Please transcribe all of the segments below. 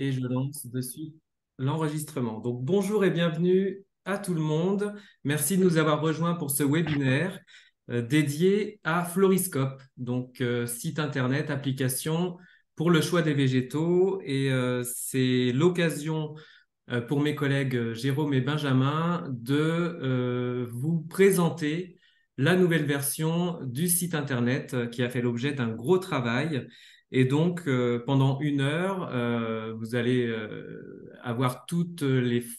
et je lance dessus suite l'enregistrement. Donc bonjour et bienvenue à tout le monde. Merci de nous avoir rejoints pour ce webinaire euh, dédié à Floriscope, donc euh, site internet, application pour le choix des végétaux. Et euh, c'est l'occasion pour mes collègues Jérôme et Benjamin de vous présenter la nouvelle version du site internet qui a fait l'objet d'un gros travail et donc, euh, pendant une heure, euh, vous allez euh, avoir toutes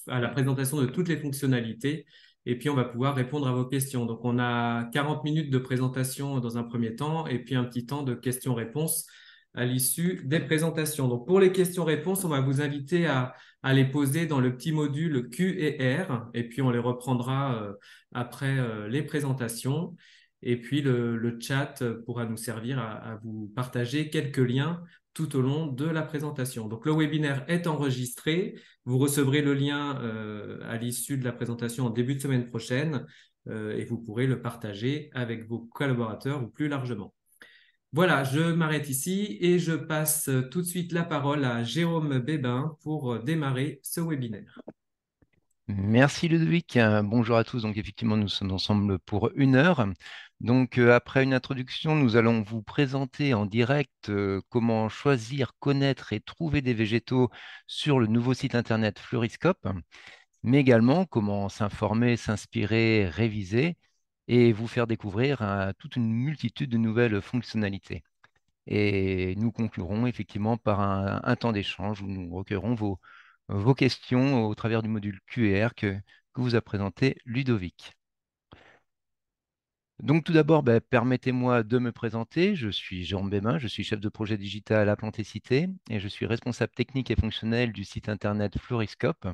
à la présentation de toutes les fonctionnalités et puis on va pouvoir répondre à vos questions. Donc, on a 40 minutes de présentation dans un premier temps et puis un petit temps de questions-réponses à l'issue des présentations. Donc, pour les questions-réponses, on va vous inviter à, à, les poser dans le petit module Q&R et puis on les reprendra après les présentations. Et puis le, chat euh, pourra nous servir à, vous partager quelques liens tout au long de la présentation. Donc le webinaire est enregistré. Vous recevrez le lien euh, à l'issue de la présentation en début de semaine prochaine euh, et vous pourrez le partager avec vos collaborateurs ou plus largement. Voilà, je m'arrête ici et je passe tout de suite la parole à Jérôme Bébin pour démarrer ce webinaire. Merci Ludovic. Euh, bonjour à tous. Donc effectivement, nous sommes ensemble pour une heure. Donc euh, après une introduction, nous allons vous présenter en direct euh, comment choisir, connaître et trouver des végétaux sur le nouveau site internet Fluoriscope, mais également comment s'informer, s'inspirer, réviser et vous faire découvrir toute une multitude de nouvelles fonctionnalités. Et nous conclurons effectivement par un, un temps d'échange où nous recueillerons vos, vos questions au travers du module QR que, vous a présenté Ludovic. Donc tout d'abord, ben, permettez-moi de me présenter. Je suis Jérôme Bémin, je suis chef de projet digital à Plantécité et je suis responsable technique et fonctionnel du site internet Floriscope,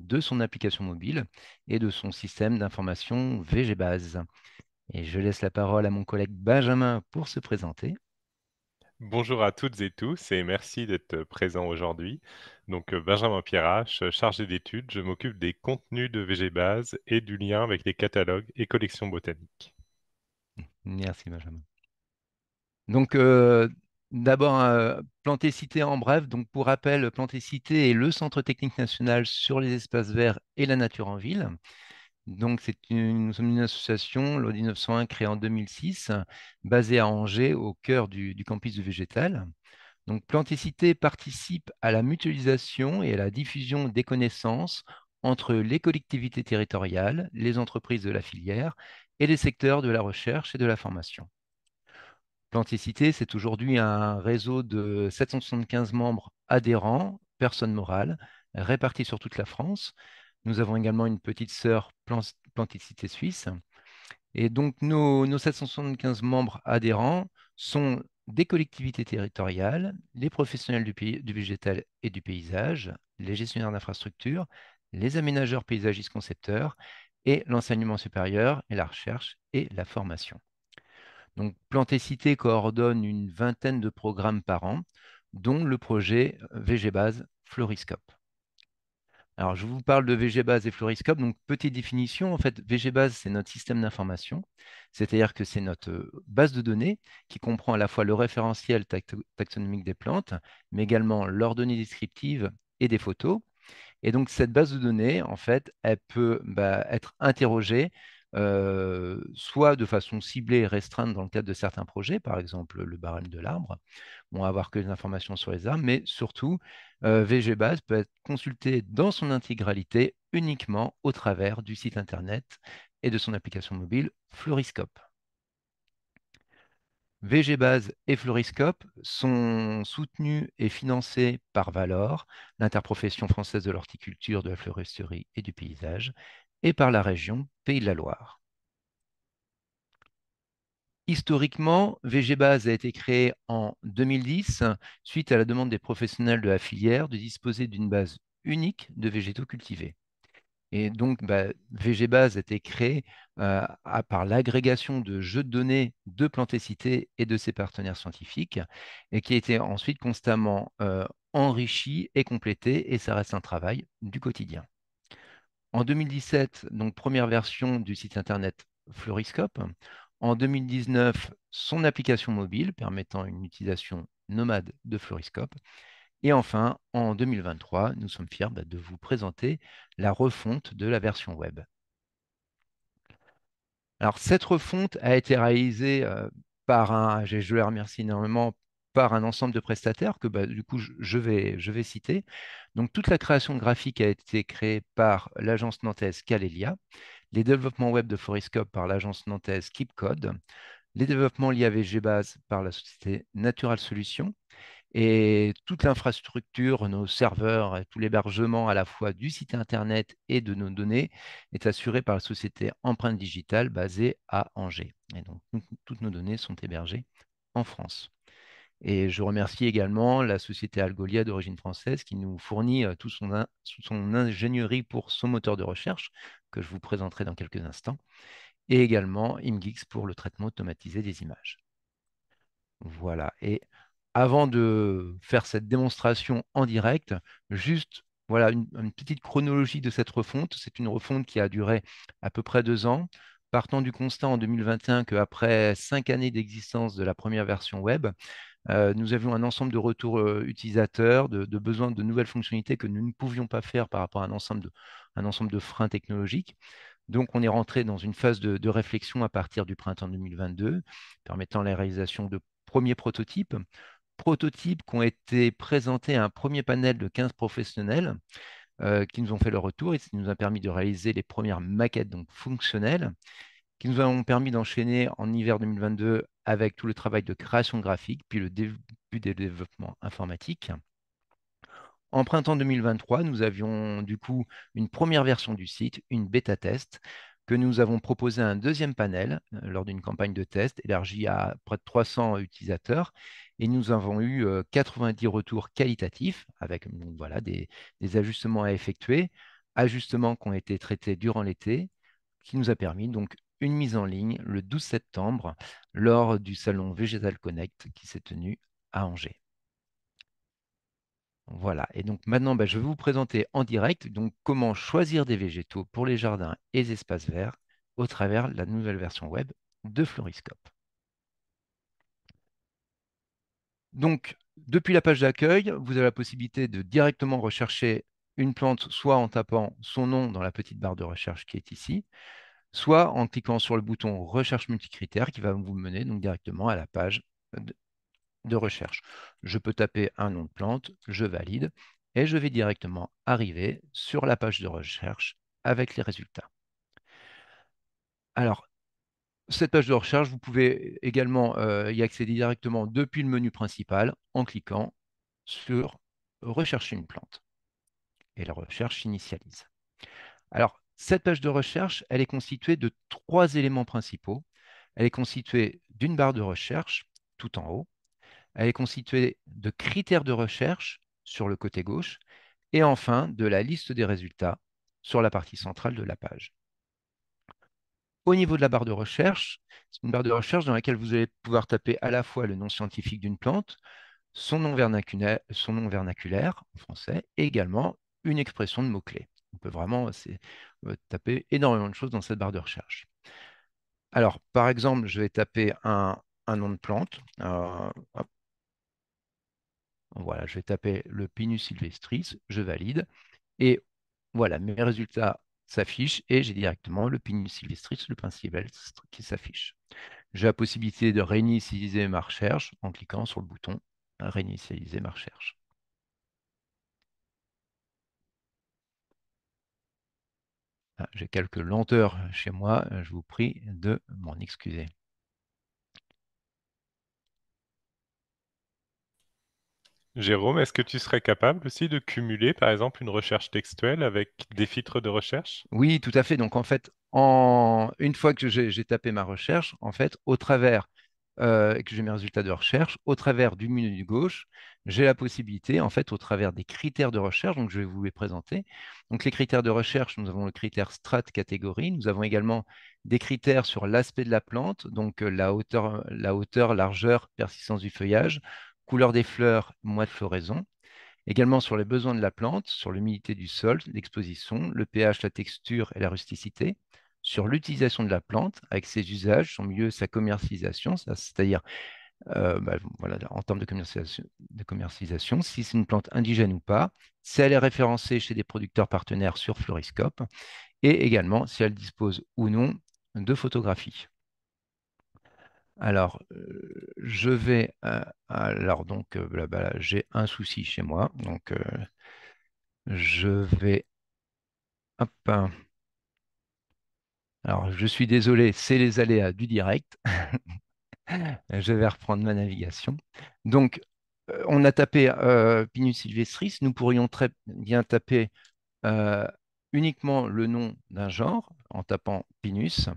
de son application mobile et de son système d'information VGBase. Et je laisse la parole à mon collègue Benjamin pour se présenter. Bonjour à toutes et tous et merci d'être présents aujourd'hui. Donc euh, Benjamin Pierrache, chargé d'études, je m'occupe des contenus de VGBase et du lien avec les catalogues et collections botaniques. Merci Benjamin. Donc euh, d'abord euh, Plantecité en bref. Donc pour rappel, Plantécité est le centre technique national sur les espaces verts et la nature en ville. Donc, nous sommes une association, l'ODI 1901 créée en 2006, basée à Angers, au cœur du, campus de Végétal. Donc, Planticité participe à la mutualisation et à la diffusion des connaissances entre les collectivités territoriales, les entreprises de la filière et les secteurs de la recherche et de la formation. Planticité, c'est aujourd'hui un réseau de 775 membres adhérents, personnes morales, répartis sur toute la France, nous avons également une petite sœur Planticité Suisse. Et donc, nos, 775 membres adhérents sont des collectivités territoriales, les professionnels du, végétal et du paysage, les gestionnaires d'infrastructures, les aménageurs paysagistes concepteurs et l'enseignement supérieur et la recherche et la formation. Donc, Plantécité coordonne une vingtaine de programmes par an, dont le projet VGBase Floriscope je vous parle de VGBase et Floriscope. Donc, petite définition. En fait, VGBase, c'est notre système d'information. C'est-à-dire que c'est notre euh, base de données qui comprend à la fois le référentiel taxonomique des plantes, mais également leurs données descriptives et des photos. Et donc, cette base de données, en fait, elle peut bah, être interrogée soit de façon ciblée et restreinte dans le cadre de certains projets, par exemple le barème de l'arbre, on va avoir que des informations sur les arbres, mais surtout, VGBase peut être consulté dans son intégralité uniquement au travers du site Internet et de son application mobile Floriscope. VGBase et Floriscope sont soutenus et financés par Valor, l'interprofession française de l'horticulture, de la fleuristerie et du paysage, et par la région Pays de la Loire. Historiquement, VGBase a été créé en 2010 suite à la demande des professionnels de la filière de disposer d'une base unique de végétaux cultivés. Et donc, bah, VGBase a été créé euh, par l'agrégation de jeux de données de Plantécité et de ses partenaires scientifiques, et qui a été ensuite constamment euh, enrichi et complété, et ça reste un travail du quotidien. En 2017, donc première version du site internet Floriscope. En 2019, son application mobile permettant une utilisation nomade de Floriscope. Et enfin, en 2023, nous sommes fiers bah, de vous présenter la refonte de la version web. Alors, cette refonte a été réalisée euh, par un, je le remercie énormément, par un ensemble de prestataires que bah, du coup je vais, je vais citer. Donc toute la création graphique a été créée par l'agence nantaise Calelia, les développements web de Foriscope par l'agence nantaise KeepCode, les développements liés avec VGBase par la société Natural Solutions et toute l'infrastructure, nos serveurs et tout l'hébergement à la fois du site internet et de nos données est assuré par la société Empreinte Digitale basée à Angers. Et donc toutes nos données sont hébergées en France. Et je remercie également la société Algolia d'origine française qui nous fournit euh, tout son, son, ingénierie pour son moteur de recherche, que je vous présenterai dans quelques instants, et également Imgix pour le traitement automatisé des images. Voilà. Et avant de faire cette démonstration en direct, juste voilà une, une petite chronologie de cette refonte. C'est une refonte qui a duré à peu près deux ans partant du constat en 2021 qu'après cinq années d'existence de la première version web, nous avions un ensemble de retours utilisateurs, de, besoins de nouvelles fonctionnalités que nous ne pouvions pas faire par rapport à un ensemble de, freins technologiques. Donc, on est rentré dans une phase de, réflexion à partir du printemps 2022, permettant la réalisation de premiers prototypes. Prototypes qui ont été présentés à un premier panel de 15 professionnels qui nous ont fait leur retour et qui nous a permis de réaliser les premières maquettes donc, fonctionnelles qui nous ont permis d'enchaîner en hiver 2022 avec tout le travail de création graphique, puis le début des développements informatiques. En printemps 2023, nous avions du coup une première version du site, une bêta test, que nous avons proposé un deuxième panel euh, lors d'une campagne de test élargie à près de 300 utilisateurs. Et nous avons eu 90 euh, retours qualitatifs avec donc, voilà, des, des ajustements à effectuer, ajustements qui ont été traités durant l'été, qui nous a permis donc une mise en ligne le 12 septembre lors du salon Végétal Connect qui s'est tenu à Angers. Voilà, et donc maintenant, bah, je vais vous présenter en direct donc, comment choisir des végétaux pour les jardins et les espaces verts au travers la nouvelle version web de Floriscope. Donc, depuis la page d'accueil, vous avez la possibilité de directement rechercher une plante soit en tapant son nom dans la petite barre de recherche qui est ici, soit en cliquant sur le bouton recherche multicritères » qui va vous mener donc directement à la page de, recherche. Je peux taper un nom de plante, je valide et je vais directement arriver sur la page de recherche avec les résultats. Alors, cette page de recherche, vous pouvez également euh, y accéder directement depuis le menu principal en cliquant sur Rechercher une plante. Et la recherche s'initialise. Alors, cette page de recherche, elle est constituée de trois éléments principaux. Elle est constituée d'une barre de recherche tout en haut. Elle est constituée de critères de recherche sur le côté gauche et enfin de la liste des résultats sur la partie centrale de la page. Au niveau de la barre de recherche, c'est une barre de recherche dans laquelle vous allez pouvoir taper à la fois le nom scientifique d'une plante, son nom, vernaculaire, son nom vernaculaire en français et également une expression de mots-clés. On peut vraiment, taper énormément de choses dans cette barre de recherche. Alors, par exemple, je vais taper un, nom de plante. Euh, voilà, je vais taper le Pinus sylvestris, je valide. Et voilà, mes résultats s'affichent et j'ai directement le Pinus sylvestris, le pin qui s'affiche. J'ai la possibilité de réinitialiser ma recherche en cliquant sur le bouton Réinitialiser ma recherche. Ah, j'ai quelques lenteurs chez moi, euh, je vous prie de m'en excuser. Jérôme, est-ce que tu serais capable aussi de cumuler, par exemple, une recherche textuelle avec des filtres de recherche? Oui, tout à fait. Donc, en fait, une fois que j'ai tapé ma recherche, en fait, au travers, euh, que j'ai mes résultats de recherche, au travers du menu du gauche, j'ai la possibilité, en fait, au travers des critères de recherche, donc je vais vous les présenter. Donc les critères de recherche, nous avons le critère strat catégorie, nous avons également des critères sur l'aspect de la plante, donc euh, la hauteur, la hauteur, largeur, persistance du feuillage, couleur des fleurs, mois de floraison. Également sur les besoins de la plante, sur l'humidité du sol, l'exposition, le pH, la texture et la rusticité sur l'utilisation de la plante avec ses usages, son milieu, sa commercialisation, c'est-à-dire euh, bah, voilà, en termes de commercialisation, si c'est une plante indigène ou pas, si elle est référencée chez des producteurs partenaires sur Floriscope, et également si elle dispose ou non de photographies. Alors, euh, je vais. Euh, alors, donc, bah, j'ai un souci chez moi. Donc, je vais. Hop, hein. alors, je suis désolé, c'est les aléas du direct. Euh, je vais reprendre ma navigation. Donc, euh, on a tapé euh, Pinus sylvestris. Nous pourrions très bien taper uniquement le nom d'un genre en tapant Pinus.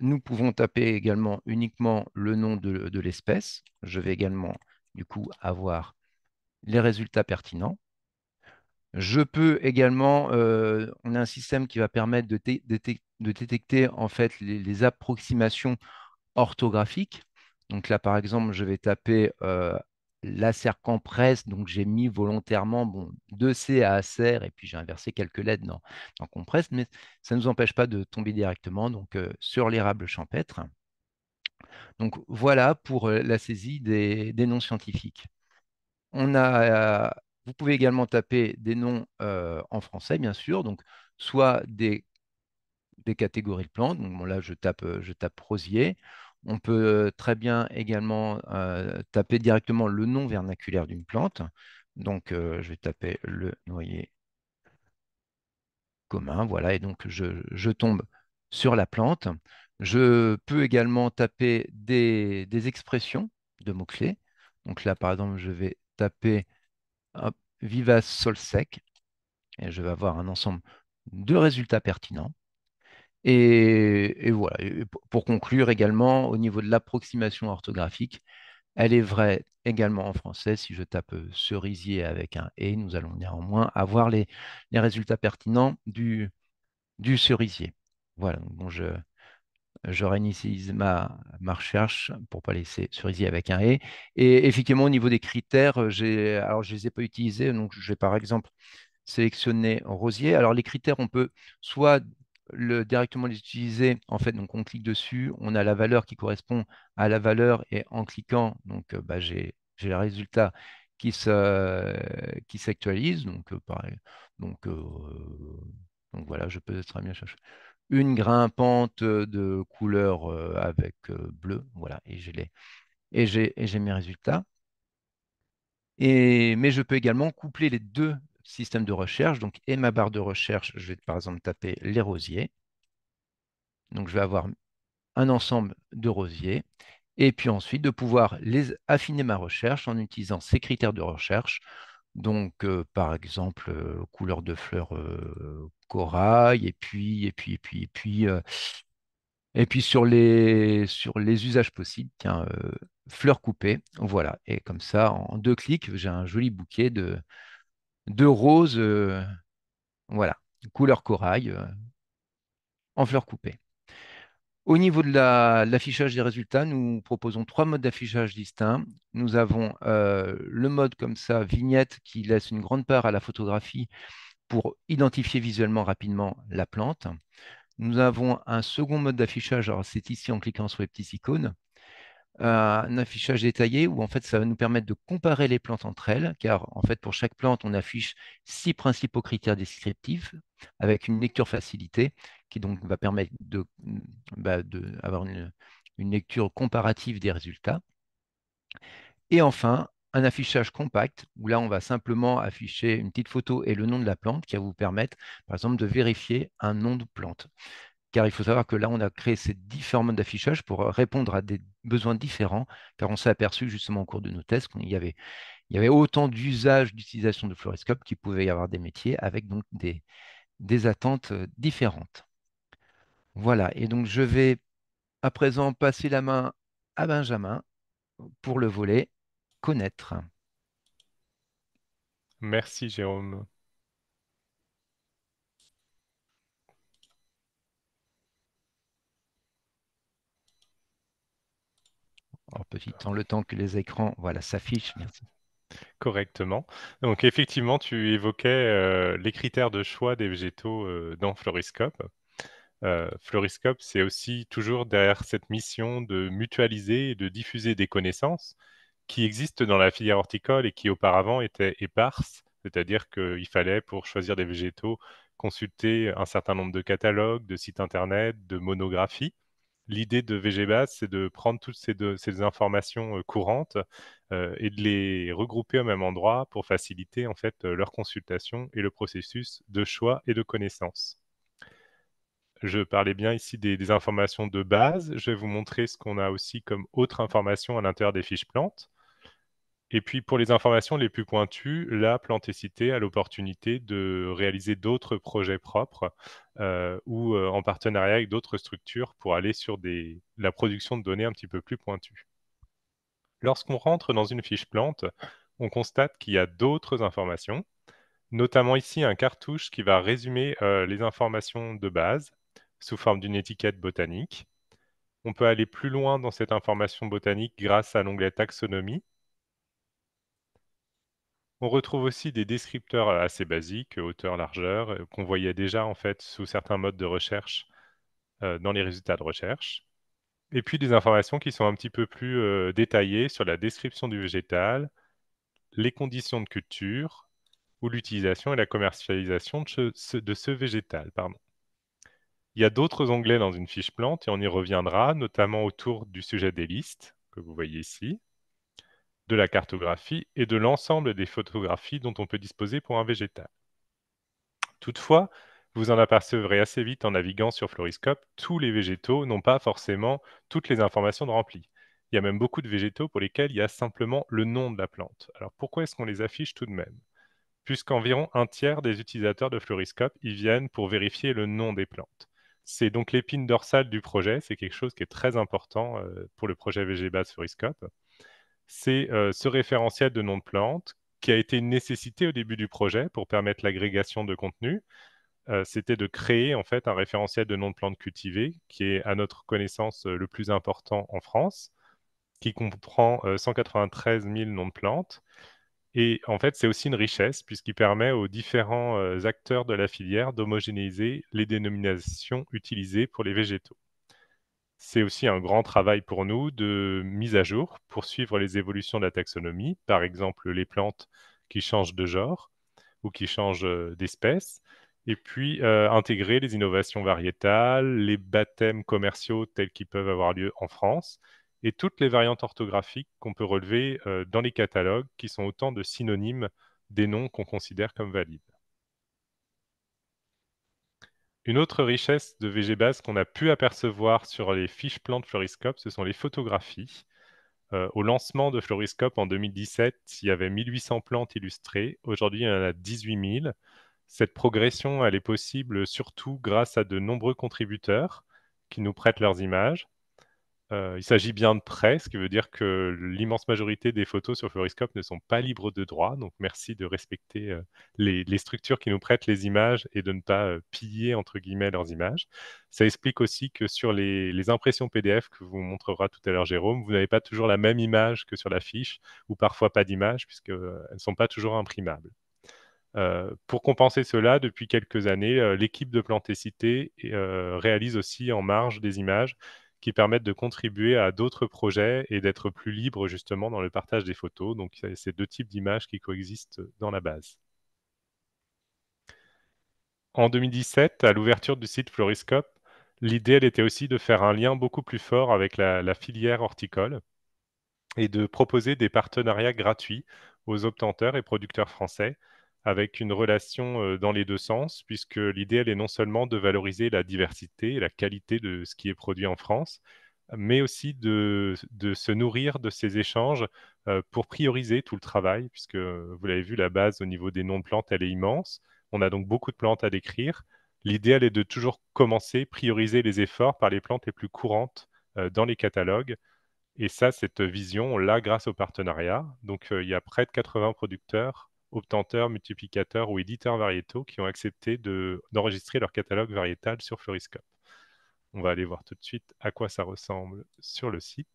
nous pouvons taper également uniquement le nom de, l'espèce. Je vais également, du coup, avoir les résultats pertinents. Je peux également, on a un système qui va permettre de détecter de détecter en fait les, approximations orthographiques. Donc là, par exemple, je vais taper euh, la donc j'ai mis volontairement bon, de C à Acer, et puis j'ai inversé quelques lettres dans, dans compresse, mais ça ne nous empêche pas de tomber directement donc, euh, sur l'érable champêtre. Donc voilà pour euh, la saisie des, noms scientifiques. On a, euh, vous pouvez également taper des noms en français, bien sûr, donc soit des des catégories de plantes. Donc là, je tape, euh, je tape rosier. On peut euh, très bien également euh, taper directement le nom vernaculaire d'une plante. Donc, je vais taper le noyer commun. Voilà, et donc je, tombe sur la plante. Je peux également taper des, expressions de mots-clés. Donc là, par exemple, je vais taper vivace sol sec et je vais avoir un ensemble de résultats pertinents. Et, voilà. pour conclure également, au niveau de l'approximation orthographique, elle est vraie également en français. Si je tape euh, cerisier avec un et, nous allons néanmoins avoir les, les résultats pertinents du, du cerisier. Voilà, Donc je, je réinitialise ma, ma recherche pour ne pas laisser cerisier avec un et. Et effectivement, au niveau des critères, euh, alors je ne les ai pas utilisés, donc je vais par exemple sélectionner rosier. Alors les critères, on peut soit directement les utiliser, en fait, donc on clique dessus, on a la valeur qui correspond à la valeur et en cliquant, donc euh, bah, j'ai le résultat qui s'actualise. Qui donc, euh, pareil, donc, euh, donc voilà, je peux très bien chercher une grimpante de couleur avec bleu. Voilà, et j'ai et j'ai mes résultats. Et, mais je peux également coupler les deux système de recherche. Donc, et ma barre de recherche, je vais par exemple taper les rosiers. Donc, je vais avoir un ensemble de rosiers. Et puis ensuite, de pouvoir les affiner ma recherche en utilisant ces critères de recherche. Donc, euh, par exemple, euh, couleur de fleurs euh, corail, et puis, et puis, et puis, et puis, et puis sur les, sur les usages possibles, tiens, fleurs coupées, voilà. Et comme ça, en deux clics, j'ai un joli bouquet de, de rose, euh, voilà, couleur corail, euh, en fleurs coupées. Au niveau de l'affichage des résultats, nous proposons trois modes d'affichage distincts. Nous avons euh, le mode comme ça, vignette, qui laisse une grande part à la photographie pour identifier visuellement rapidement la plante. Nous avons un second mode d'affichage, c'est ici en cliquant sur les petites icônes, un affichage détaillé où en fait ça va nous permettre de comparer les plantes entre elles, car en fait pour chaque plante on affiche six principaux critères descriptifs avec une lecture facilitée qui donc va permettre mm, bah, de, avoir une, une lecture comparative des résultats. Et enfin, un affichage compact où là on va simplement afficher une petite photo et le nom de la plante qui va vous permettre par exemple de vérifier un nom de plante car il faut savoir que là, on a créé ces différents modes d'affichage pour euh, répondre à des besoins différents, car on s'est aperçu justement au cours de nos tests qu'il y avait, autant d'usages d'utilisation de fluoroscope qu'il pouvait y avoir des métiers avec donc des, des attentes euh, différentes. Voilà, et donc je vais à présent passer la main à Benjamin pour le volet connaître. Merci Jérôme. en oh, petit temps, le temps que les écrans voilà, s'affichent. Correctement. Donc effectivement, tu évoquais euh, les critères de choix des végétaux euh, dans Floriscope. Euh, Floriscope, c'est aussi toujours derrière cette mission de mutualiser et de diffuser des connaissances qui existent dans la filière horticole et qui auparavant étaient éparses, c'est-à-dire qu'il fallait pour choisir des végétaux consulter un certain nombre de catalogues, de sites internet, de monographies l'idée de VGBase, c'est de prendre toutes ces, informations euh, courantes euh, et de les regrouper au même endroit pour faciliter en fait leur consultation et le processus de choix et de connaissance. Je parlais bien ici des, des informations de base. Je vais vous montrer ce qu'on a aussi comme autre information à l'intérieur des fiches plantes. Et puis pour les informations les plus pointues, la Plantécité a l'opportunité de réaliser d'autres projets propres euh, ou euh, en partenariat avec d'autres structures pour aller sur la production de données un petit peu plus pointues. Lorsqu'on rentre dans une fiche plante, on constate qu'il y a d'autres informations, notamment ici un cartouche qui va résumer euh, les informations de base sous forme d'une étiquette botanique. On peut aller plus loin dans cette information botanique grâce à l'onglet taxonomie on retrouve aussi des descripteurs assez basiques, hauteur, largeur, qu'on voyait déjà en fait sous certains modes de recherche dans les résultats de recherche. Et puis des informations qui sont un petit peu plus détaillées sur la description du végétal, les conditions de culture ou l'utilisation et la commercialisation de ce, de ce végétal. Pardon. Il y a d'autres onglets dans une fiche plante et on y reviendra, notamment autour du sujet des listes que vous voyez ici de la cartographie et de l'ensemble des photographies dont on peut disposer pour un végétal. Toutefois, vous en apercevrez assez vite en naviguant sur Floriscope, tous les végétaux n'ont pas forcément toutes les informations de rempli. Il y a même beaucoup de végétaux pour lesquels il y a simplement le nom de la plante. Alors pourquoi est-ce qu'on les affiche tout de même Puisqu'environ un tiers des utilisateurs de Floriscope y viennent pour vérifier le nom des plantes. C'est donc l'épine dorsale du projet, c'est quelque chose qui est très important euh, pour le projet VGBase Floriscope c'est euh, ce référentiel de noms de plantes qui a été une nécessité au début du projet pour permettre l'agrégation de contenu. Euh, c'était de créer en fait un référentiel de noms de plantes cultivées qui est à notre connaissance euh, le plus important en France, qui comprend 193 000 noms de plantes. Et en fait, c'est aussi une richesse puisqu'il permet aux différents acteurs de la filière d'homogénéiser les dénominations utilisées pour les végétaux. C'est aussi un grand travail pour nous de mise à jour pour suivre les évolutions de la taxonomie, par exemple les plantes qui changent de genre ou qui changent euh, d'espèce, et puis euh, intégrer les innovations variétales, les baptêmes commerciaux tels qu'ils peuvent avoir lieu en France, et toutes les variantes orthographiques qu'on peut relever euh, dans les catalogues, qui sont autant de synonymes des noms qu'on considère comme valides. Une autre richesse de VGBase qu'on a pu apercevoir sur les fiches plantes Floriscope, ce sont les photographies. Euh, au lancement de Floriscope en 2017, il y avait 1800 plantes illustrées. Aujourd'hui, il y en a 18 000. Cette progression, elle est possible surtout grâce à de nombreux contributeurs qui nous prêtent leurs images il s'agit bien de près, ce qui veut dire que l'immense majorité des photos sur Floriscope ne sont pas libres de droit. Donc merci de respecter les, structures qui nous prêtent les images et de ne pas piller entre guillemets leurs images. Ça explique aussi que sur les, impressions PDF que vous montrera tout à l'heure Jérôme, vous n'avez pas toujours la même image que sur la fiche ou parfois pas d'image puisqu'elles ne sont pas toujours imprimables. pour compenser cela, depuis quelques années, l'équipe de Plantécité réalise aussi en marge des images qui permettent de contribuer à d'autres projets et d'être plus libre justement dans le partage des photos. Donc, ces deux types d'images qui coexistent dans la base. En 2017, à l'ouverture du site Floriscope, l'idée elle était aussi de faire un lien beaucoup plus fort avec la filière horticole et de proposer des partenariats gratuits aux obtenteurs et producteurs français avec une relation euh, dans les deux sens, puisque l'idéal est non seulement de valoriser la diversité et la qualité de ce qui est produit en France, mais aussi de, se nourrir de ces échanges euh, pour prioriser tout le travail, puisque euh, vous l'avez vu, la base au niveau des noms de plantes, elle est immense. On a donc beaucoup de plantes à décrire. L'idéal est de toujours commencer, prioriser les efforts par les plantes les plus courantes dans les catalogues. Et ça, cette vision, on l'a grâce au partenariat. Donc, il y a près de 80 producteurs obtenteurs, multiplicateurs ou éditeurs variétaux qui ont accepté d'enregistrer leur catalogue variétal sur Floriscope. On va aller voir tout de suite à quoi ça ressemble sur le site.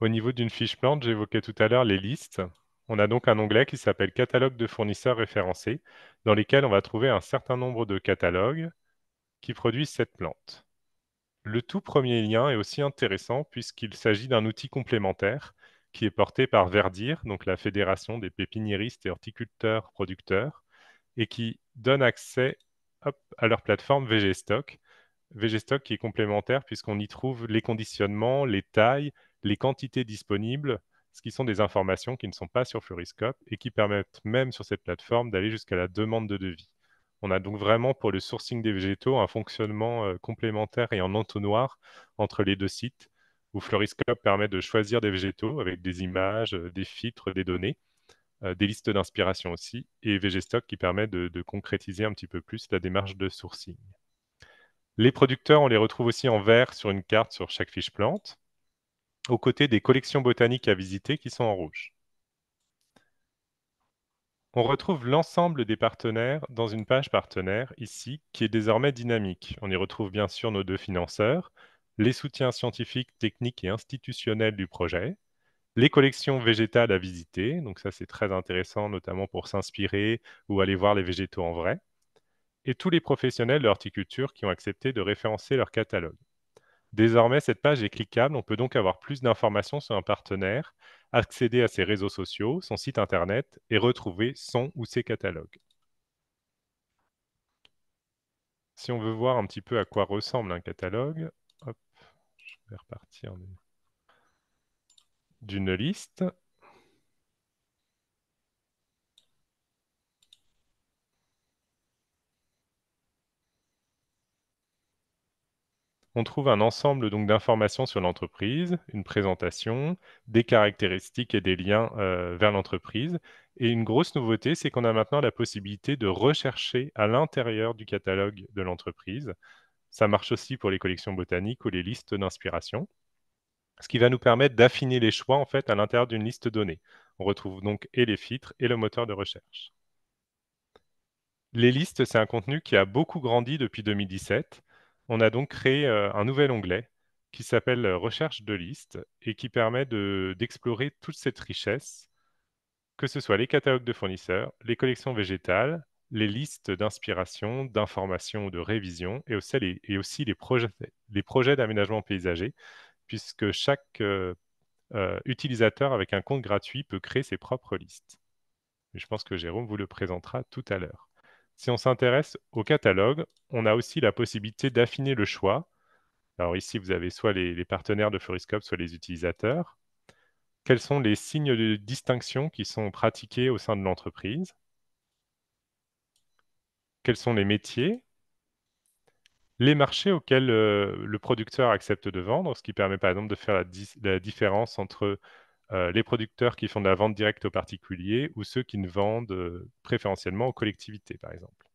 Au niveau d'une fiche plante, j'évoquais tout à l'heure les listes. On a donc un onglet qui s'appelle Catalogue de fournisseurs référencés, dans lesquels on va trouver un certain nombre de catalogues qui produisent cette plante. Le tout premier lien est aussi intéressant puisqu'il s'agit d'un outil complémentaire qui est porté par Verdir, donc la Fédération des pépiniéristes et horticulteurs producteurs, et qui donne accès à leur plateforme VGStock. VGStock qui est complémentaire puisqu'on y trouve les conditionnements, les tailles, les quantités disponibles, ce qui sont des informations qui ne sont pas sur Fluoriscope, et qui permettent même sur cette plateforme d'aller jusqu'à la demande de devis. On a donc vraiment pour le sourcing des végétaux un fonctionnement euh, complémentaire et en entonnoir entre les deux sites où Floriscope permet de choisir des végétaux avec des images, euh, des filtres, des données, euh, des listes d'inspiration aussi, et VGStock qui permet de, de, concrétiser un petit peu plus la démarche de sourcing. Les producteurs, on les retrouve aussi en vert sur une carte sur chaque fiche plante, aux côtés des collections botaniques à visiter qui sont en rouge. On retrouve l'ensemble des partenaires dans une page partenaire ici qui est désormais dynamique. On y retrouve bien sûr nos deux financeurs, les soutiens scientifiques, techniques et institutionnels du projet, les collections végétales à visiter, donc ça c'est très intéressant notamment pour s'inspirer ou aller voir les végétaux en vrai, et tous les professionnels de l'horticulture qui ont accepté de référencer leur catalogue. Désormais, cette page est cliquable, on peut donc avoir plus d'informations sur un partenaire, accéder à ses réseaux sociaux, son site internet et retrouver son ou ses catalogues. Si on veut voir un petit peu à quoi ressemble un catalogue, d'une liste. on trouve un ensemble donc d'informations sur l'entreprise, une présentation, des caractéristiques et des liens euh, vers l'entreprise. Et une grosse nouveauté, c'est qu'on a maintenant la possibilité de rechercher à l'intérieur du catalogue de l'entreprise ça marche aussi pour les collections botaniques ou les listes d'inspiration, ce qui va nous permettre d'affiner les choix en fait à l'intérieur d'une liste donnée. On retrouve donc et les filtres et le moteur de recherche. Les listes, c'est un contenu qui a beaucoup grandi depuis 2017. On a donc créé euh, un nouvel onglet qui s'appelle euh, Recherche de listes et qui permet d'explorer toute cette richesse, que ce soit les catalogues de fournisseurs, les collections végétales, les listes d'inspiration, d'information ou de révision, et aussi les, projets, les projets d'aménagement paysager, puisque chaque euh, euh, utilisateur avec un compte gratuit peut créer ses propres listes. je pense que Jérôme vous le présentera tout à l'heure. Si on s'intéresse au catalogue, on a aussi la possibilité d'affiner le choix. Alors ici, vous avez soit les, partenaires de Floriscope, soit les utilisateurs. Quels sont les signes de distinction qui sont pratiqués au sein de l'entreprise quels sont les métiers, les marchés auxquels euh, le producteur accepte de vendre, ce qui permet par exemple de faire la, différence entre euh, les producteurs qui font de la vente directe aux particuliers ou ceux qui ne vendent euh, préférentiellement aux collectivités, par exemple.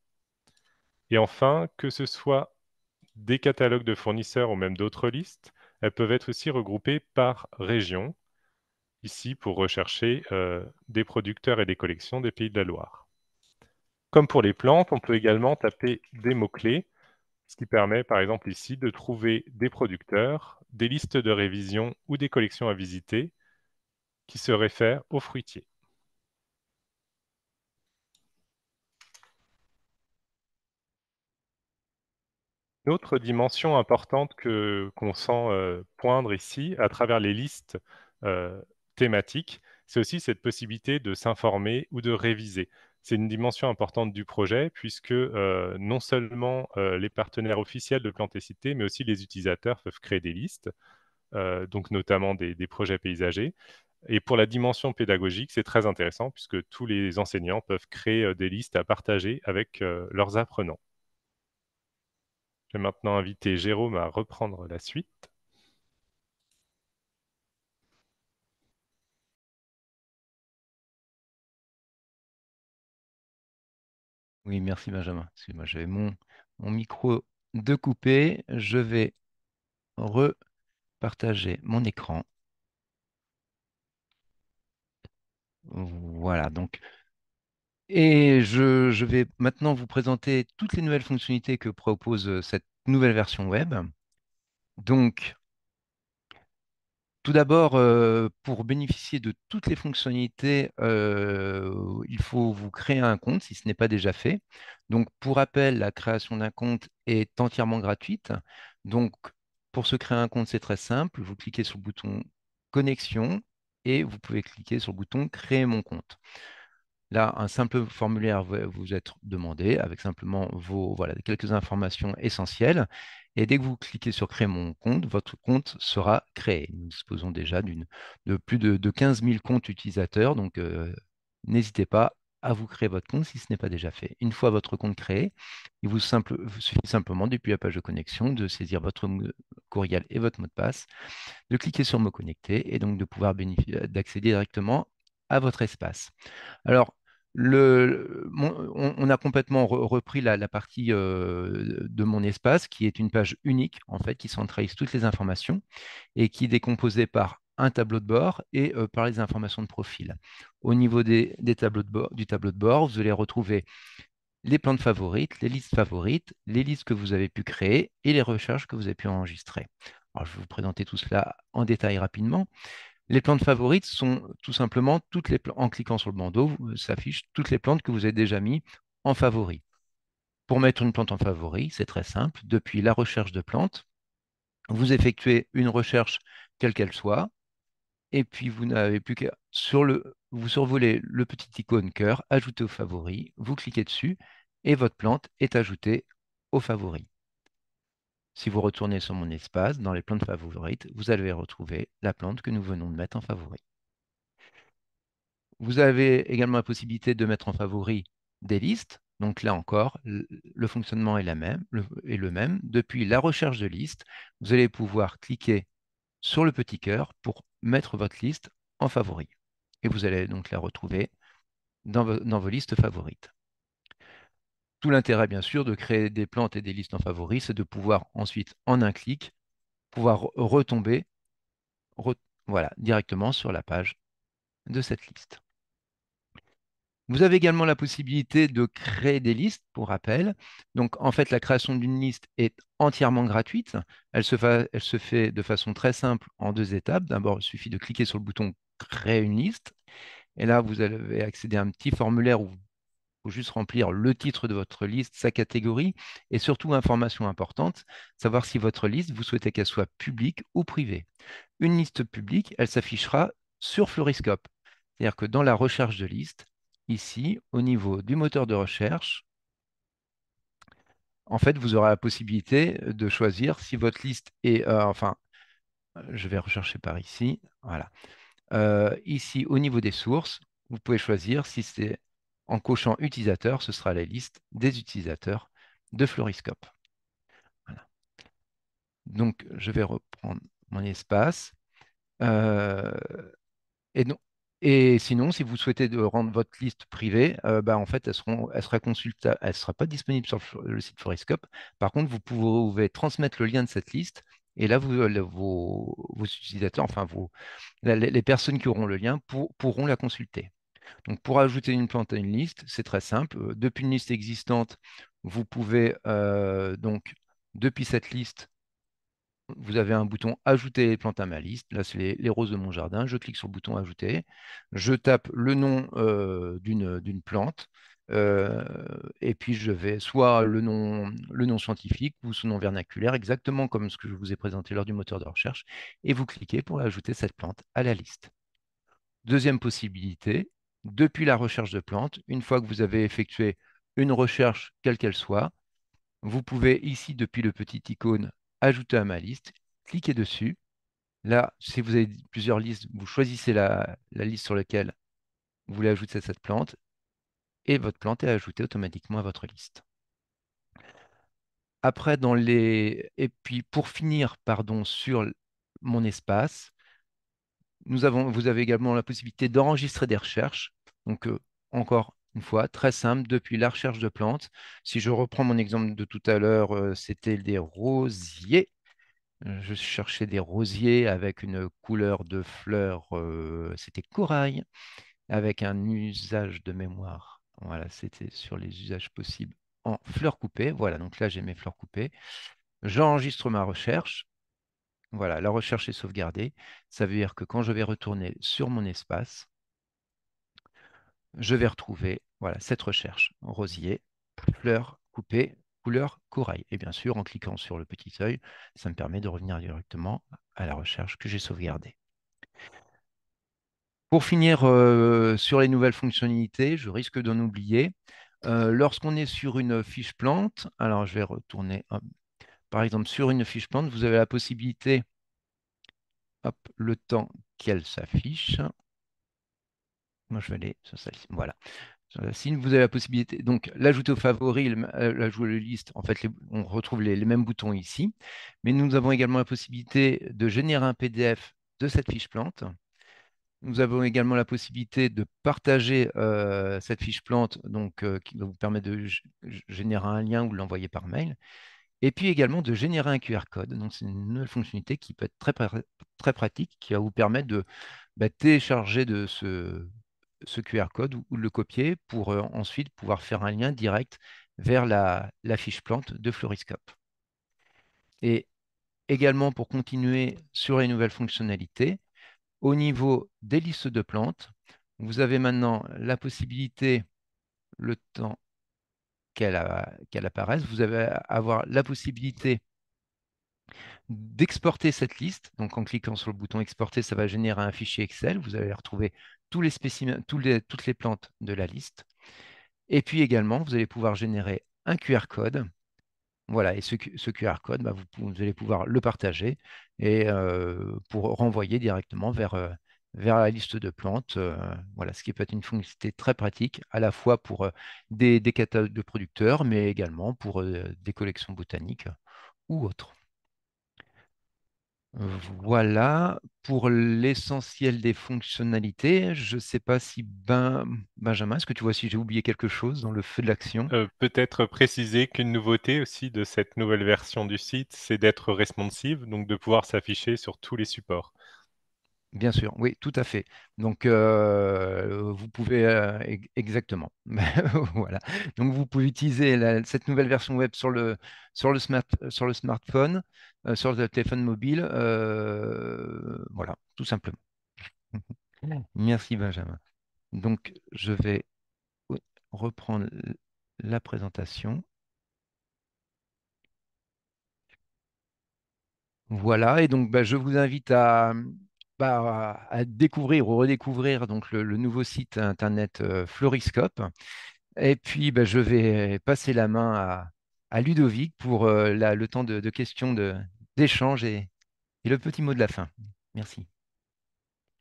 Et enfin, que ce soit des catalogues de fournisseurs ou même d'autres listes, elles peuvent être aussi regroupées par région, ici pour rechercher des producteurs et des collections des pays de la Loire. Comme pour les plantes, on peut également taper des mots-clés, ce qui permet par exemple ici de trouver des producteurs, des listes de révision ou des collections à visiter qui se réfèrent aux fruitiers. Une autre dimension importante qu'on sent euh, poindre ici à travers les listes euh, thématiques, c'est aussi cette possibilité de s'informer ou de réviser c'est une dimension importante du projet puisque euh, non seulement euh, les partenaires officiels de cité mais aussi les utilisateurs peuvent créer des listes, euh, donc notamment des, des, projets paysagers. Et pour la dimension pédagogique, c'est très intéressant puisque tous les enseignants peuvent créer des listes à partager avec leurs apprenants. Je vais maintenant inviter Jérôme à reprendre la suite. Oui, merci Benjamin. excusez moi j'avais mon, micro de coupé. Je vais repartager mon écran. Voilà, donc. Et je, je, vais maintenant vous présenter toutes les nouvelles fonctionnalités que propose euh, cette nouvelle version web. Donc, tout d'abord, euh, pour bénéficier de toutes les fonctionnalités, euh, il faut vous créer un compte si ce n'est pas déjà fait. Donc, pour rappel, la création d'un compte est entièrement gratuite. Donc, pour se créer un compte, c'est très simple. Vous cliquez sur le bouton Connexion et vous pouvez cliquer sur le bouton Créer mon compte. Là, un simple formulaire va vous être demandé avec simplement vos quelques informations essentielles. Et dès que vous cliquez sur Créer mon compte, votre compte sera créé. Nous disposons déjà de plus de, 15 000 comptes utilisateurs. Donc, euh, n'hésitez pas à vous créer votre compte si ce n'est pas déjà fait. Une fois votre compte créé, il vous, suffit simplement depuis la page de connexion de saisir votre courriel et votre mot de passe, de cliquer sur Me connecter et donc de pouvoir bénéficier, d'accéder directement à votre espace. Alors, on, a complètement repris la, partie euh, de mon espace qui est une page unique en fait qui centralise toutes les informations et qui est décomposée par un tableau de bord et euh, par les informations de profil. Au niveau des, tableaux de bord, du tableau de bord, vous allez retrouver les plans favorites, les listes favorites, les listes que vous avez pu créer et les recherches que vous avez pu enregistrer. je vais vous présenter tout cela en détail rapidement, les plantes favorites sont tout simplement toutes les plantes. En cliquant sur le bandeau, euh, s'affichent toutes les plantes que vous avez déjà mis en favori. Pour mettre une plante en favori, c'est très simple. Depuis la recherche de plantes, vous effectuez une recherche quelle qu'elle soit, et puis vous n'avez plus qu'à sur le vous survolez le petit icône cœur, ajouter au favori, vous cliquez dessus et votre plante est ajoutée au favoris. Si vous retournez sur mon espace, dans les plantes favorites, vous allez retrouver la plante que nous venons de mettre en favori. Vous avez également la possibilité de mettre en favori des listes. Donc là encore, le fonctionnement est, le, même. Depuis la recherche de liste, vous allez pouvoir cliquer sur le petit cœur pour mettre votre liste en favori. Et vous allez donc la retrouver dans vos listes favorites. Tout l'intérêt, bien sûr, de créer des plantes et des listes en favoris, c'est de pouvoir ensuite, en un clic, pouvoir retomber voilà, directement sur la page de cette liste. Vous avez également la possibilité de créer des listes, pour rappel. Donc, en fait, la création d'une liste est entièrement gratuite. Elle se, Elle se, fait de façon très simple en deux étapes. D'abord, il suffit de cliquer sur le bouton Créer une liste. Et là, vous allez accéder à un petit formulaire où vous faut juste remplir le titre de votre liste, sa catégorie et surtout, information importante, savoir si votre liste, vous souhaitez qu'elle soit publique ou privée. Une liste publique, elle s'affichera sur Floriscope. C'est-à-dire que dans la recherche de liste, ici, au niveau du moteur de recherche, en fait, vous aurez la possibilité de choisir si votre liste est, euh, enfin, je vais rechercher par ici, voilà. Euh, ici, au niveau des sources, vous pouvez choisir si c'est en cochant utilisateur, ce sera la liste des utilisateurs de Floriscope. Donc, je vais reprendre mon espace. Euh, et, sinon, si vous souhaitez de rendre votre liste privée, euh, bah, en fait, elle ne sera, consultable, elle sera pas disponible sur le, site Floriscope. Par contre, vous pouvez transmettre le lien de cette liste et là, vous, vos, utilisateurs, enfin les personnes qui auront le lien pourront la consulter. Donc pour ajouter une plante à une liste, c'est très simple. Euh, depuis une liste existante, vous pouvez euh, donc, depuis cette liste, vous avez un bouton Ajouter les plantes à ma liste. Là, c'est les, roses de mon jardin. Je clique sur le bouton Ajouter. Je tape le nom euh, d'une plante. et puis je vais soit le nom, le nom scientifique ou son nom vernaculaire, exactement comme ce que je vous ai présenté lors du moteur de recherche, et vous cliquez pour ajouter cette plante à la liste. Deuxième possibilité, depuis la recherche de plantes. Une fois que vous avez effectué une recherche, quelle qu'elle soit, vous pouvez ici, depuis le petit icône Ajouter à ma liste, cliquez dessus. Là, si vous avez plusieurs listes, vous choisissez la, liste sur laquelle vous voulez ajouter cette plante et votre plante est ajoutée automatiquement à votre liste. Après, dans les... Et puis pour finir, pardon, sur mon espace, nous avons, vous avez également la possibilité d'enregistrer des recherches. Donc, euh, encore une fois, très simple, depuis la recherche de plantes. Si je reprends mon exemple de tout à l'heure, euh, c'était des rosiers. Je cherchais des rosiers avec une couleur de fleurs, euh, c'était corail, avec un usage de mémoire. Voilà, c'était sur les usages possibles en fleurs coupées. Voilà, donc là, j'ai mes fleurs coupées. J'enregistre ma recherche. Voilà, la recherche est sauvegardée. Ça veut dire que quand je vais retourner sur mon espace, je vais retrouver voilà, cette recherche. Rosier, fleur coupée, couleur corail. Et bien sûr, en cliquant sur le petit œil, ça me permet de revenir directement à la recherche que j'ai sauvegardée. Pour finir euh, sur les nouvelles fonctionnalités, je risque d'en oublier. Euh, lorsqu'on est sur une fiche plante, alors je vais retourner par exemple, sur une fiche plante, vous avez la possibilité, hop, le temps qu'elle s'affiche. Moi, je vais aller sur celle-ci. Voilà. Euh, si vous avez la possibilité, donc l'ajouter au favoris, euh, l'ajouter aux liste. en fait, on retrouve les, mêmes boutons ici. Mais nous avons également la possibilité de générer un PDF de cette fiche plante. Nous avons également la possibilité de partager euh, cette fiche plante, donc qui vous permet de générer un lien ou de l'envoyer par mail. Et puis également de générer un QR code. Donc, c'est une nouvelle fonctionnalité qui peut être très, très pratique, qui va vous permettre de bah, télécharger de ce, ce QR code ou, le copier pour euh, ensuite pouvoir faire un lien direct vers la, la fiche plante de Floriscope. Et également pour continuer sur les nouvelles fonctionnalités, au niveau des listes de plantes, vous avez maintenant la possibilité, le temps qu'elle apparaisse, vous allez avoir la possibilité d'exporter cette liste. Donc en cliquant sur le bouton exporter, ça va générer un fichier Excel. Vous allez retrouver tous les spécimens, toutes les plantes de la liste. Et puis également, vous allez pouvoir générer un QR code. Voilà, et ce, QR code, bah, vous, allez pouvoir le partager et euh, pour renvoyer directement vers, euh, vers la liste de plantes. Euh, voilà, ce qui peut être une fonctionnalité très pratique, à la fois pour euh, des, catalogues de producteurs, mais également pour euh, des collections botaniques ou autres. Voilà pour l'essentiel des fonctionnalités. Je ne sais pas si ben, Benjamin, est-ce que tu vois si j'ai oublié quelque chose dans le feu de l'action Peut-être préciser qu'une nouveauté aussi de cette nouvelle version du site, c'est d'être responsive, donc de pouvoir s'afficher sur tous les supports. Bien sûr, oui, tout à fait. Donc, euh, vous pouvez, euh, exactement, voilà. Donc, vous pouvez utiliser cette nouvelle version web sur le, sur le, smart, sur le smartphone, euh, sur le téléphone mobile, voilà, tout simplement. Mmh. Merci, Benjamin. Donc, je vais reprendre la présentation. Voilà, et donc bah, je vous invite à, bah, à découvrir ou redécouvrir donc, le, nouveau site internet euh, Floriscope. Et puis, bah, je vais passer la main à, Ludovic pour euh, le temps de, questions, d'échanges de, et, et, le petit mot de la fin. Merci.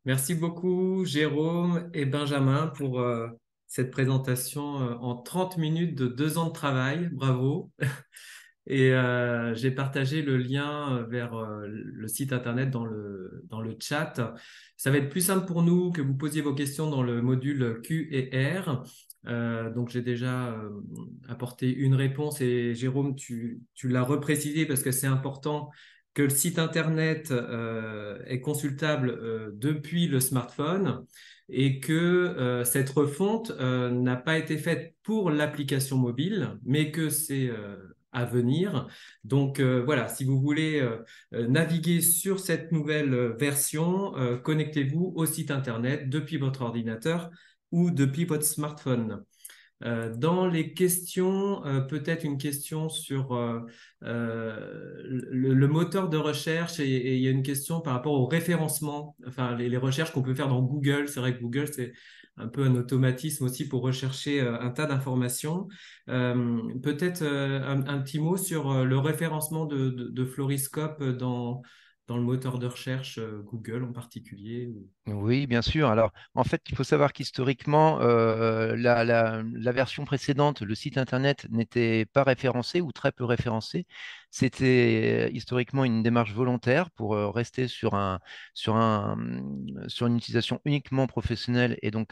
Merci beaucoup, Jérôme et Benjamin, pour euh, cette présentation en 30 minutes de deux ans de travail. Bravo. Et euh, j'ai partagé le lien euh, vers euh, le site internet dans le, dans le chat. Ça va être plus simple pour nous que vous posiez vos questions dans le module Q&R. donc j'ai déjà apporté une réponse et Jérôme, tu, tu l'as reprécisé parce que c'est important que le site internet est consultable depuis le smartphone et que cette refonte n'a pas été faite pour l'application mobile, mais que c'est à venir. Donc euh, voilà, si vous voulez euh, euh, naviguer sur cette nouvelle version, connectez-vous au site Internet depuis votre ordinateur ou depuis votre smartphone. dans les questions, peut-être une question sur le, moteur de recherche et, il y a une question par rapport au référencement, enfin les recherches qu'on peut faire dans Google. C'est vrai que Google, c'est un peu un automatisme aussi pour rechercher euh, un tas d'informations. Euh, peut-être euh, un, petit mot sur le référencement de, Floriscope dans, dans le moteur de recherche Google en particulier Oui, bien sûr. Alors, en fait, il faut savoir qu'historiquement, la, la, la, version précédente, le site Internet n'était pas référencé ou très peu référencé. C'était historiquement une démarche volontaire pour rester sur, un, sur, un, sur une utilisation uniquement professionnelle et donc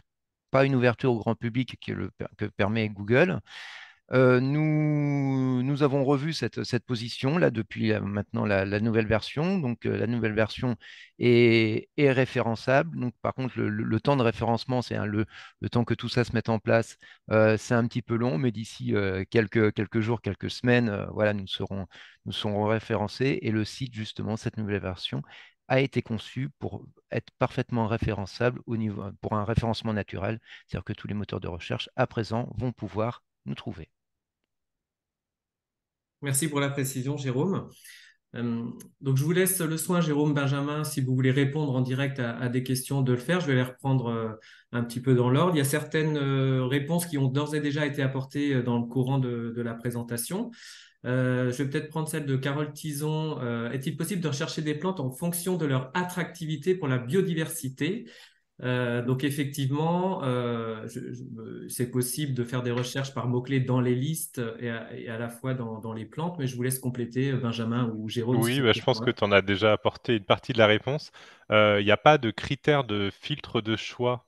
pas une ouverture au grand public que, que permet Google. Euh, nous, avons revu cette, cette, position là depuis euh, maintenant la, nouvelle version. Donc euh, la nouvelle version est, est, référençable. Donc par contre le, temps de référencement, c'est le, temps que tout ça se mette en place, c'est un petit peu long, mais d'ici quelques, quelques, jours, quelques semaines, voilà, nous serons, nous serons référencés et le site justement cette nouvelle version a été conçu pour être parfaitement référençable au niveau, pour un référencement naturel, c'est-à-dire que tous les moteurs de recherche à présent vont pouvoir nous trouver. Merci pour la précision, Jérôme. Euh, donc, je vous laisse le soin, Jérôme, Benjamin, si vous voulez répondre en direct à, des questions, de le faire. Je vais les reprendre euh, un petit peu dans l'ordre. Il y a certaines euh, réponses qui ont d'ores et déjà été apportées dans le courant de, la présentation. je vais peut-être prendre celle de Carole Tison. Est-il possible de rechercher des plantes en fonction de leur attractivité pour la biodiversité euh, donc effectivement, euh, c'est possible de faire des recherches par mots-clés dans les listes et à, la fois dans, les plantes, mais je vous laisse compléter euh, Benjamin ou Jérôme. Oui, bah, je pense que tu en as déjà apporté une partie de la réponse. Il n'y a pas de critère de filtre de choix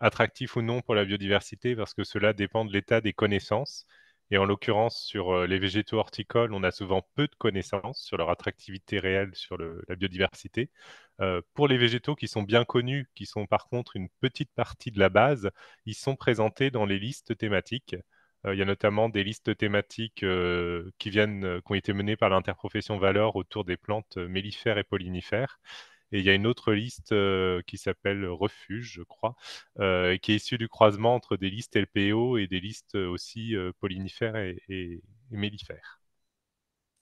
attractif ou non pour la biodiversité parce que cela dépend de l'état des connaissances et en l'occurrence, sur euh, les végétaux horticoles, on a souvent peu de connaissances sur leur attractivité réelle sur la biodiversité. Euh, pour les végétaux qui sont bien connus, qui sont par contre une petite partie de la base, ils sont présentés dans les listes thématiques. Euh, il y a notamment des listes thématiques qui, viennent, qui ont été menées par l'interprofession Valeur autour des plantes mellifères et pollinifères. Et il y a une autre liste euh, qui s'appelle Refuge, je crois, euh, qui est issue du croisement entre des listes LPO et des listes euh, aussi pollinifères et, mellifères.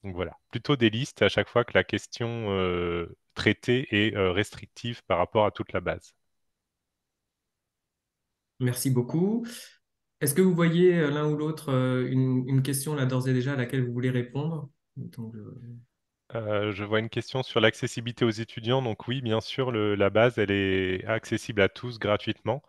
Donc voilà, plutôt des listes à chaque fois que la question traitée est restrictive par rapport à toute la base. Merci beaucoup. Est-ce que vous voyez l'un ou l'autre une, question là d'ores et déjà à laquelle vous voulez répondre euh, je vois une question sur l'accessibilité aux étudiants. Donc oui, bien sûr, la base, elle est accessible à tous gratuitement,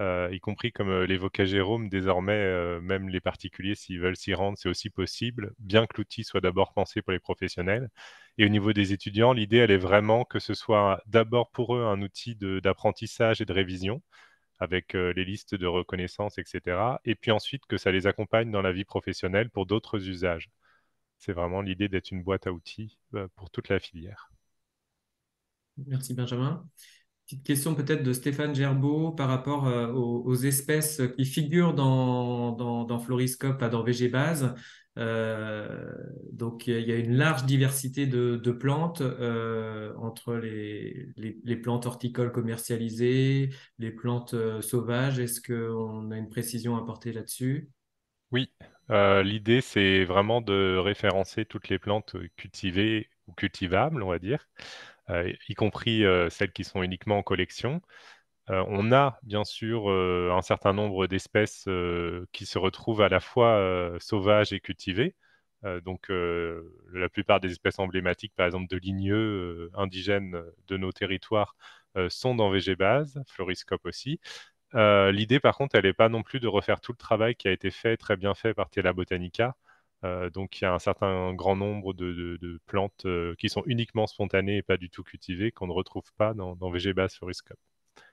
euh, y compris comme euh, l'évoquait Jérôme, désormais, même les particuliers, s'ils veulent s'y rendre, c'est aussi possible, bien que l'outil soit d'abord pensé pour les professionnels. Et au niveau des étudiants, l'idée, elle est vraiment que ce soit d'abord pour eux un outil d'apprentissage et de révision, avec les listes de reconnaissance, etc. Et puis ensuite, que ça les accompagne dans la vie professionnelle pour d'autres usages. C'est vraiment l'idée d'être une boîte à outils euh, pour toute la filière. Merci Benjamin. Petite question peut-être de Stéphane Gerbeau par rapport euh, aux, espèces qui figurent dans, dans, dans Floriscope, dans VGBase. Euh, donc il y a une large diversité de, plantes entre les, plantes horticoles commercialisées, les plantes sauvages. Est-ce qu'on a une précision à apporter là-dessus Oui, euh, l'idée, c'est vraiment de référencer toutes les plantes euh, cultivées ou cultivables, on va dire, euh, y compris celles qui sont uniquement en collection. on a bien sûr un certain nombre d'espèces qui se retrouvent à la fois sauvages et cultivées. donc, la plupart des espèces emblématiques, par exemple de ligneux indigènes de nos territoires, sont dans base, Floriscope aussi. Euh, l'idée, par contre, elle n'est pas non plus de refaire tout le travail qui a été fait, très bien fait par Tela Botanica. Euh, donc, il y a un certain grand nombre de, plantes euh, qui sont uniquement spontanées et pas du tout cultivées, qu'on ne retrouve pas dans, dans Floriscope.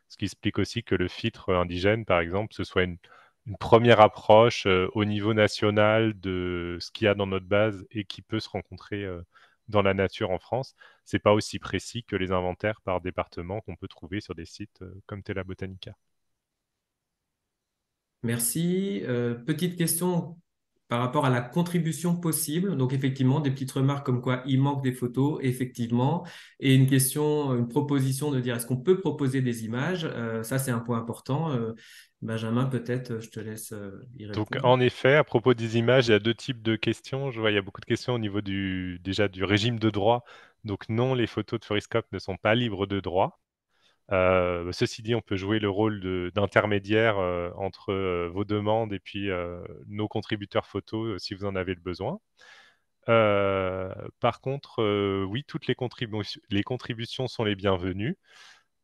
Ce qui explique aussi que le filtre indigène, par exemple, ce soit une, première approche au niveau national de ce qu'il y a dans notre base et qui peut se rencontrer dans la nature en France, n'est pas aussi précis que les inventaires par département qu'on peut trouver sur des sites comme Tela Merci. Euh, petite question par rapport à la contribution possible. Donc, effectivement, des petites remarques comme quoi il manque des photos, effectivement. Et une question, une proposition de dire est-ce qu'on peut proposer des images euh, Ça, c'est un point important. Euh, Benjamin, peut-être, je te laisse y Donc, en effet, à propos des images, il y a deux types de questions. Je vois, il y a beaucoup de questions au niveau du, déjà du régime de droit. Donc, non, les photos de Furiscope ne sont pas libres de droit. Euh, bah, ceci dit, on peut jouer le rôle d'intermédiaire euh, entre euh, vos demandes et puis nos contributeurs photos si vous en avez le besoin. par contre, oui, toutes les, contributions sont les bienvenues.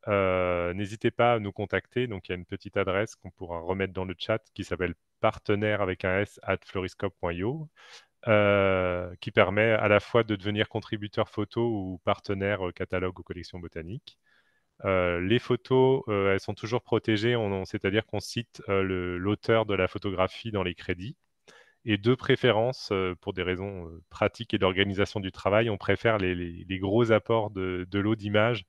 N'hésitez pas à nous contacter. Donc, il y a une petite adresse qu'on pourra remettre dans le chat qui s'appelle partenaire avec un S at floriscope.io. qui permet à la fois de devenir contributeur photo ou partenaire catalogue ou collection botanique. Euh, les photos, euh, elles sont toujours protégées, c'est-à-dire qu'on cite euh, l'auteur de la photographie dans les crédits. Et de préférence, pour des raisons pratiques et d'organisation du travail, on préfère les, gros apports de, lots l'eau d'image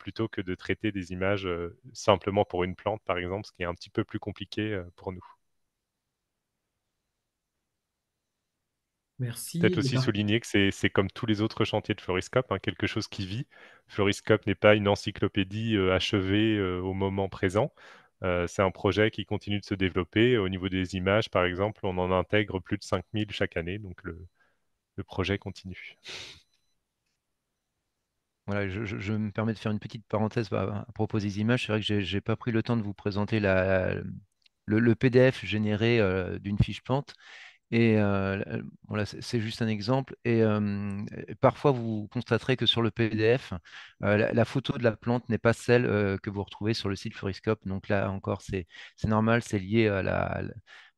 plutôt que de traiter des images simplement pour une plante, par exemple, ce qui est un petit peu plus compliqué pour nous. Peut-être aussi souligner que c'est comme tous les autres chantiers de Floriscope, hein, quelque chose qui vit. Floriscope n'est pas une encyclopédie euh, achevée euh, au moment présent. Euh, c'est un projet qui continue de se développer. Au niveau des images, par exemple, on en intègre plus de 5000 chaque année, donc le, projet continue. Voilà, je, me permets de faire une petite parenthèse à, propos des images. C'est vrai que je n'ai pas pris le temps de vous présenter le, le, PDF généré d'une fiche pente. Et voilà, c'est juste un exemple. Et parfois, vous constaterez que sur le PDF, la, photo de la plante n'est pas celle que vous retrouvez sur le site Floriscope. Donc là encore, c'est normal, c'est lié à la,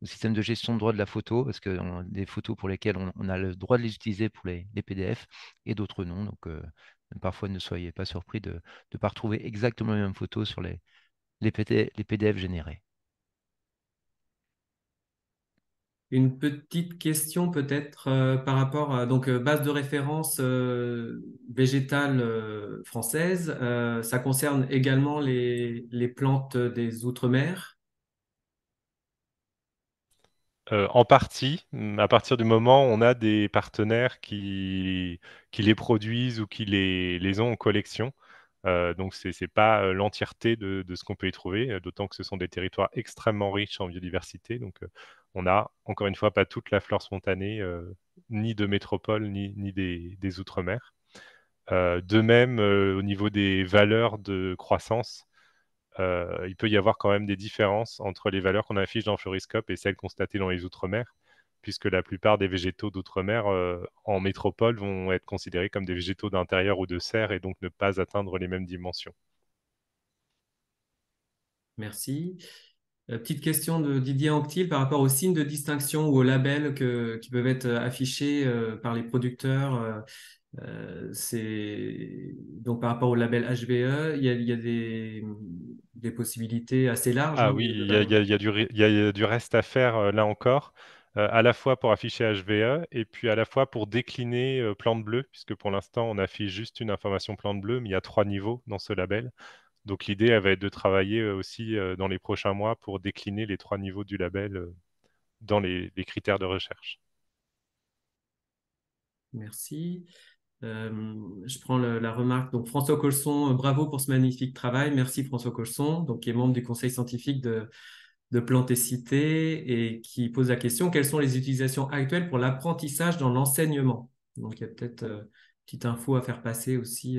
au système de gestion de droit de la photo, parce que des photos pour lesquelles on, a le droit de les utiliser pour les, PDF et d'autres non. Donc parfois, ne soyez pas surpris de ne pas retrouver exactement les même photo sur les, les PDF générés. Une petite question peut-être euh, par rapport à donc euh, base de référence euh, végétale française. ça concerne également les, plantes des outre-mer. en partie, à partir du moment où on a des partenaires qui, qui les produisent ou qui les, les ont en collection. donc, ce n'est pas l'entièreté de, ce qu'on peut y trouver, d'autant que ce sont des territoires extrêmement riches en biodiversité. Donc, on n'a encore une fois pas toute la flore spontanée, euh, ni de métropole, ni, des, outre-mer. Euh, de même, euh, au niveau des valeurs de croissance, il peut y avoir quand même des différences entre les valeurs qu'on affiche dans le floriscope et celles constatées dans les outre-mer, puisque la plupart des végétaux d'outre-mer en métropole vont être considérés comme des végétaux d'intérieur ou de serre et donc ne pas atteindre les mêmes dimensions. Merci. Euh, petite question de Didier Anctil par rapport aux signes de distinction ou aux labels qui peuvent être euh, affichés euh, par les producteurs. donc par rapport au label HVE, il y a, des, possibilités assez larges. Ah oui, il y, a du reste à faire là encore. à la fois pour afficher HVE et puis à la fois pour décliner plante bleue, puisque pour l'instant on affiche juste une information plante bleue, mais il y a trois niveaux dans ce label. Donc l'idée, elle va être de travailler euh, aussi euh, dans les prochains mois pour décliner les trois niveaux du label euh, dans les, critères de recherche. Merci. je prends la remarque. Donc, François Colson, bravo pour ce magnifique travail. Merci François Colson, donc, qui est membre du conseil scientifique de, de Plantecité et qui pose la question quelles sont les utilisations actuelles pour l'apprentissage dans l'enseignement Donc, il y a peut-être une petite info à faire passer aussi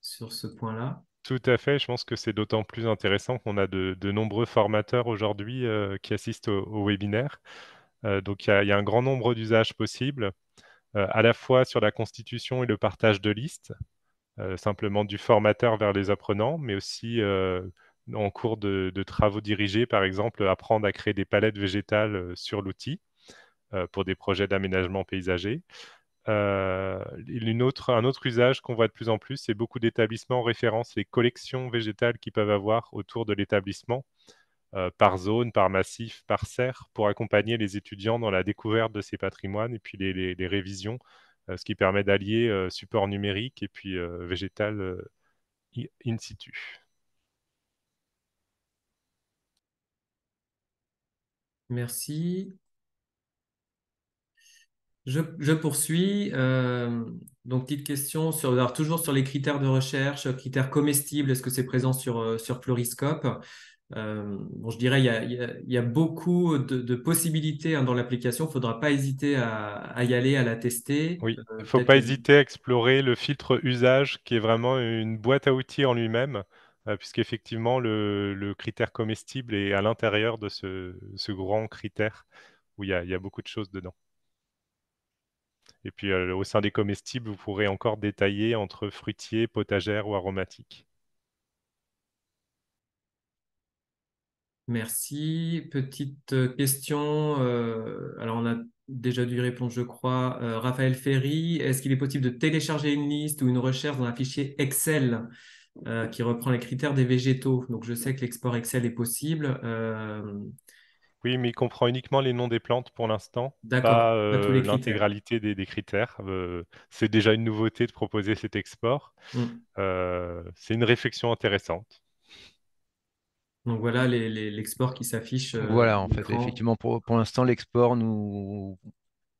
sur ce point-là. Tout à fait, je pense que c'est d'autant plus intéressant qu'on a de, nombreux formateurs aujourd'hui euh, qui assistent au, webinaire. Euh, donc il y, a un grand nombre d'usages possibles, euh, à la fois sur la constitution et le partage de listes, simplement du formateur vers les apprenants, mais aussi en cours de, travaux dirigés, par exemple, apprendre à créer des palettes végétales sur l'outil pour des projets d'aménagement paysager. Euh, autre, un autre usage qu'on voit de plus en plus, c'est beaucoup d'établissements référencent les collections végétales qu'ils peuvent avoir autour de l'établissement, euh, par zone, par massif, par serre, pour accompagner les étudiants dans la découverte de ces patrimoines et puis les, révisions, euh, ce qui permet d'allier support numérique et puis végétal in situ. Merci. Je, poursuis. Euh, donc, petite question sur, toujours sur les critères de recherche, critères comestibles, est-ce que c'est présent sur, euh, sur Pluriscope euh, je dirais, il y a, beaucoup de, possibilités hein, dans l'application. Il ne faudra pas hésiter à, y aller, à la tester. Oui, il ne faut pas hésiter à explorer le filtre usage qui est vraiment une boîte à outils en lui-même, puisqu'effectivement, le, critère comestible est à l'intérieur de ce, grand critère où il il y a beaucoup de choses dedans. Et puis euh, au sein des comestibles, vous pourrez encore détailler entre fruitiers, potagères ou aromatiques. Merci. Petite euh, question. Euh, alors on a déjà dû répondre, je crois. Raphaël Ferry, est-ce qu'il est possible de télécharger une liste ou une recherche dans un fichier Excel qui reprend les critères des végétaux Donc je sais que l'export Excel est possible. Oui, mais il comprend uniquement les noms des plantes pour l'instant, pas euh, l'intégralité des, critères. Euh, c'est déjà une nouveauté de proposer cet export. Mm. Euh, c'est une réflexion intéressante. Donc voilà l'export qui s'affiche. voilà, en fait, effectivement, pour, l'instant, l'export, nous...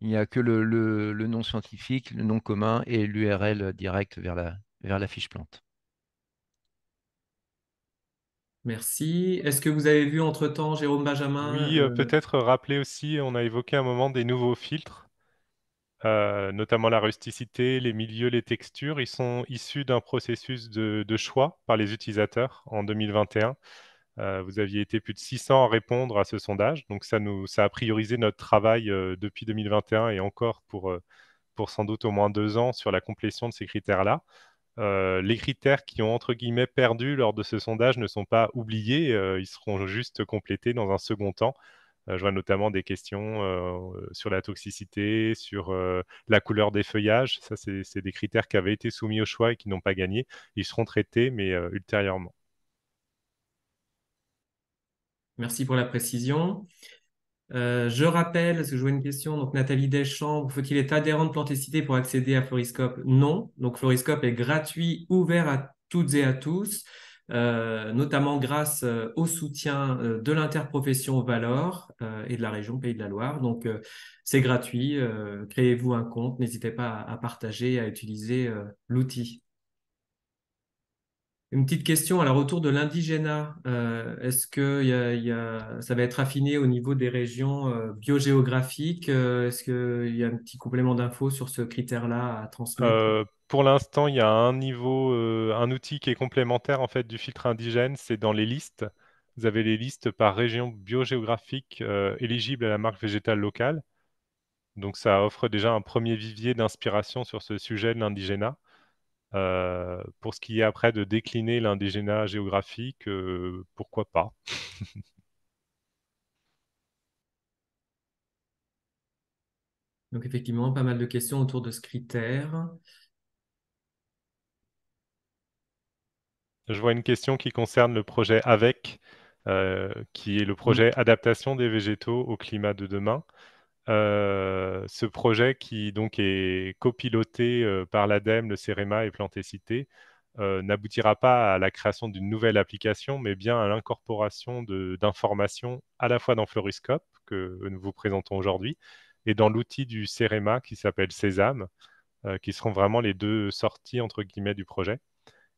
il n'y a que le, le, nom scientifique, le nom commun et l'URL direct vers la, vers la fiche plante. Merci. Est-ce que vous avez vu entre-temps Jérôme Benjamin Oui, euh, euh, peut-être rappeler aussi, on a évoqué un moment des nouveaux filtres, euh, notamment la rusticité, les milieux, les textures. Ils sont issus d'un processus de, choix par les utilisateurs en 2021. vous aviez été plus de 600 à répondre à ce sondage, donc ça, nous, ça a priorisé notre travail depuis 2021 et encore pour, pour sans doute au moins deux ans sur la complétion de ces critères-là. Euh, les critères qui ont entre guillemets perdu lors de ce sondage ne sont pas oubliés, euh, ils seront juste complétés dans un second temps. Euh, je vois notamment des questions sur la toxicité, sur la couleur des feuillages. Ça, c'est des critères qui avaient été soumis au choix et qui n'ont pas gagné. Ils seront traités, mais ultérieurement. Merci pour la précision. Euh, je rappelle, parce que je vois une question, donc Nathalie Deschamps, faut-il être adhérent de Planticité pour accéder à Floriscope Non. Donc Floriscope est gratuit, ouvert à toutes et à tous, euh, notamment grâce euh, au soutien de l'interprofession Valor et de la région Pays de la Loire. Donc c'est gratuit, créez-vous un compte, n'hésitez pas à, à, partager, à utiliser l'outil. Une petite question à la retour de l'indigénat. Euh, est-ce que ça va être affiné au niveau des régions euh, biogéographiques euh, Est-ce qu'il y a un petit complément d'infos sur ce critère-là à transmettre Pour l'instant, il y a un niveau, un outil qui est complémentaire en fait du filtre indigène, c'est dans les listes. Vous avez les listes par région biogéographique éligible à la marque végétale locale. Donc ça offre déjà un premier vivier d'inspiration sur ce sujet de l'indigénat. Euh, pour ce qui est après de décliner l'indigénat géographique, euh, pourquoi pas Donc effectivement, pas mal de questions autour de ce critère. Je vois une question qui concerne le projet AVEC, euh, qui est le projet adaptation des végétaux au climat de demain. Euh, ce projet qui donc est copiloté euh, par l'ADEME, le CEREMA et Plantecité euh, n'aboutira pas à la création d'une nouvelle application, mais bien à l'incorporation d'informations à la fois dans Floriscope, que nous vous présentons aujourd'hui, et dans l'outil du CEREMA qui s'appelle Sésame, qui seront vraiment les deux sorties entre guillemets du projet.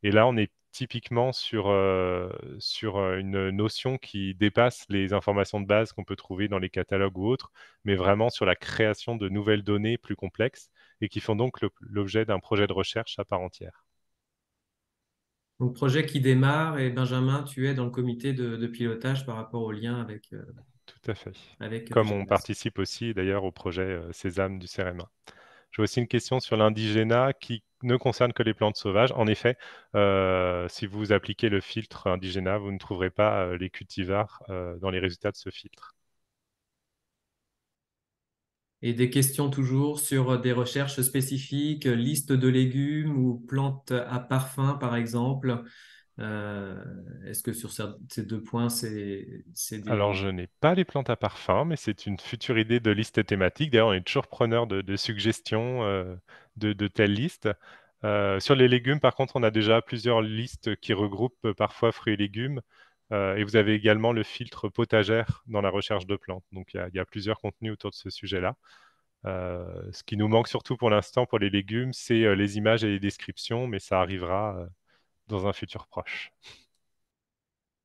Et là, on est typiquement sur, euh, euh, une notion qui dépasse les informations de base qu'on peut trouver dans les catalogues ou autres, mais vraiment sur la création de nouvelles données plus complexes et qui font donc l'objet d'un projet de recherche à part entière. Donc projet qui démarre et Benjamin, tu es dans le comité de, pilotage par rapport au lien avec... Euh, Tout à fait. Avec, Comme on participe aussi d'ailleurs au projet Sésame du CRM1. J'ai aussi une question sur l'indigénat qui ne concerne que les plantes sauvages. En effet, euh, si vous appliquez le filtre indigénat, vous ne trouverez pas euh, les cultivars euh, dans les résultats de ce filtre. Et des questions toujours sur des recherches spécifiques, liste de légumes ou plantes à parfum, par exemple. Euh, est-ce que sur ces deux points, c'est. Alors, je n'ai pas les plantes à parfum, mais c'est une future idée de liste thématique. D'ailleurs, on est toujours preneur de, suggestions euh, de, telles listes. Euh, sur les légumes, par contre, on a déjà plusieurs listes qui regroupent parfois fruits et légumes. et vous avez également le filtre potagère dans la recherche de plantes. Donc, il y, y, a plusieurs contenus autour de ce sujet-là. ce qui nous manque surtout pour l'instant pour les légumes, c'est les images et les descriptions, mais ça arrivera dans un futur proche.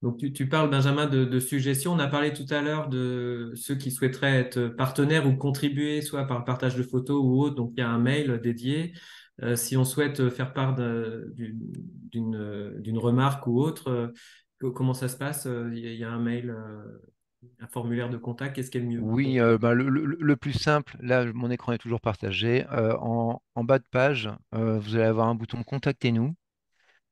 Donc tu, parles, Benjamin, de, suggestions. On a parlé tout à l'heure de ceux qui souhaiteraient être partenaires ou contribuer, soit par partage de photos ou autre. Donc il y a un mail dédié. Euh, si on souhaite faire part d'une remarque ou autre, euh, comment ça se passe euh, il y, a, un mail un formulaire de contact, qu'est-ce qui est le mieux Oui, bah, le, plus simple, là mon écran est toujours partagé, en, bas de page, vous allez avoir un bouton Contactez-nous.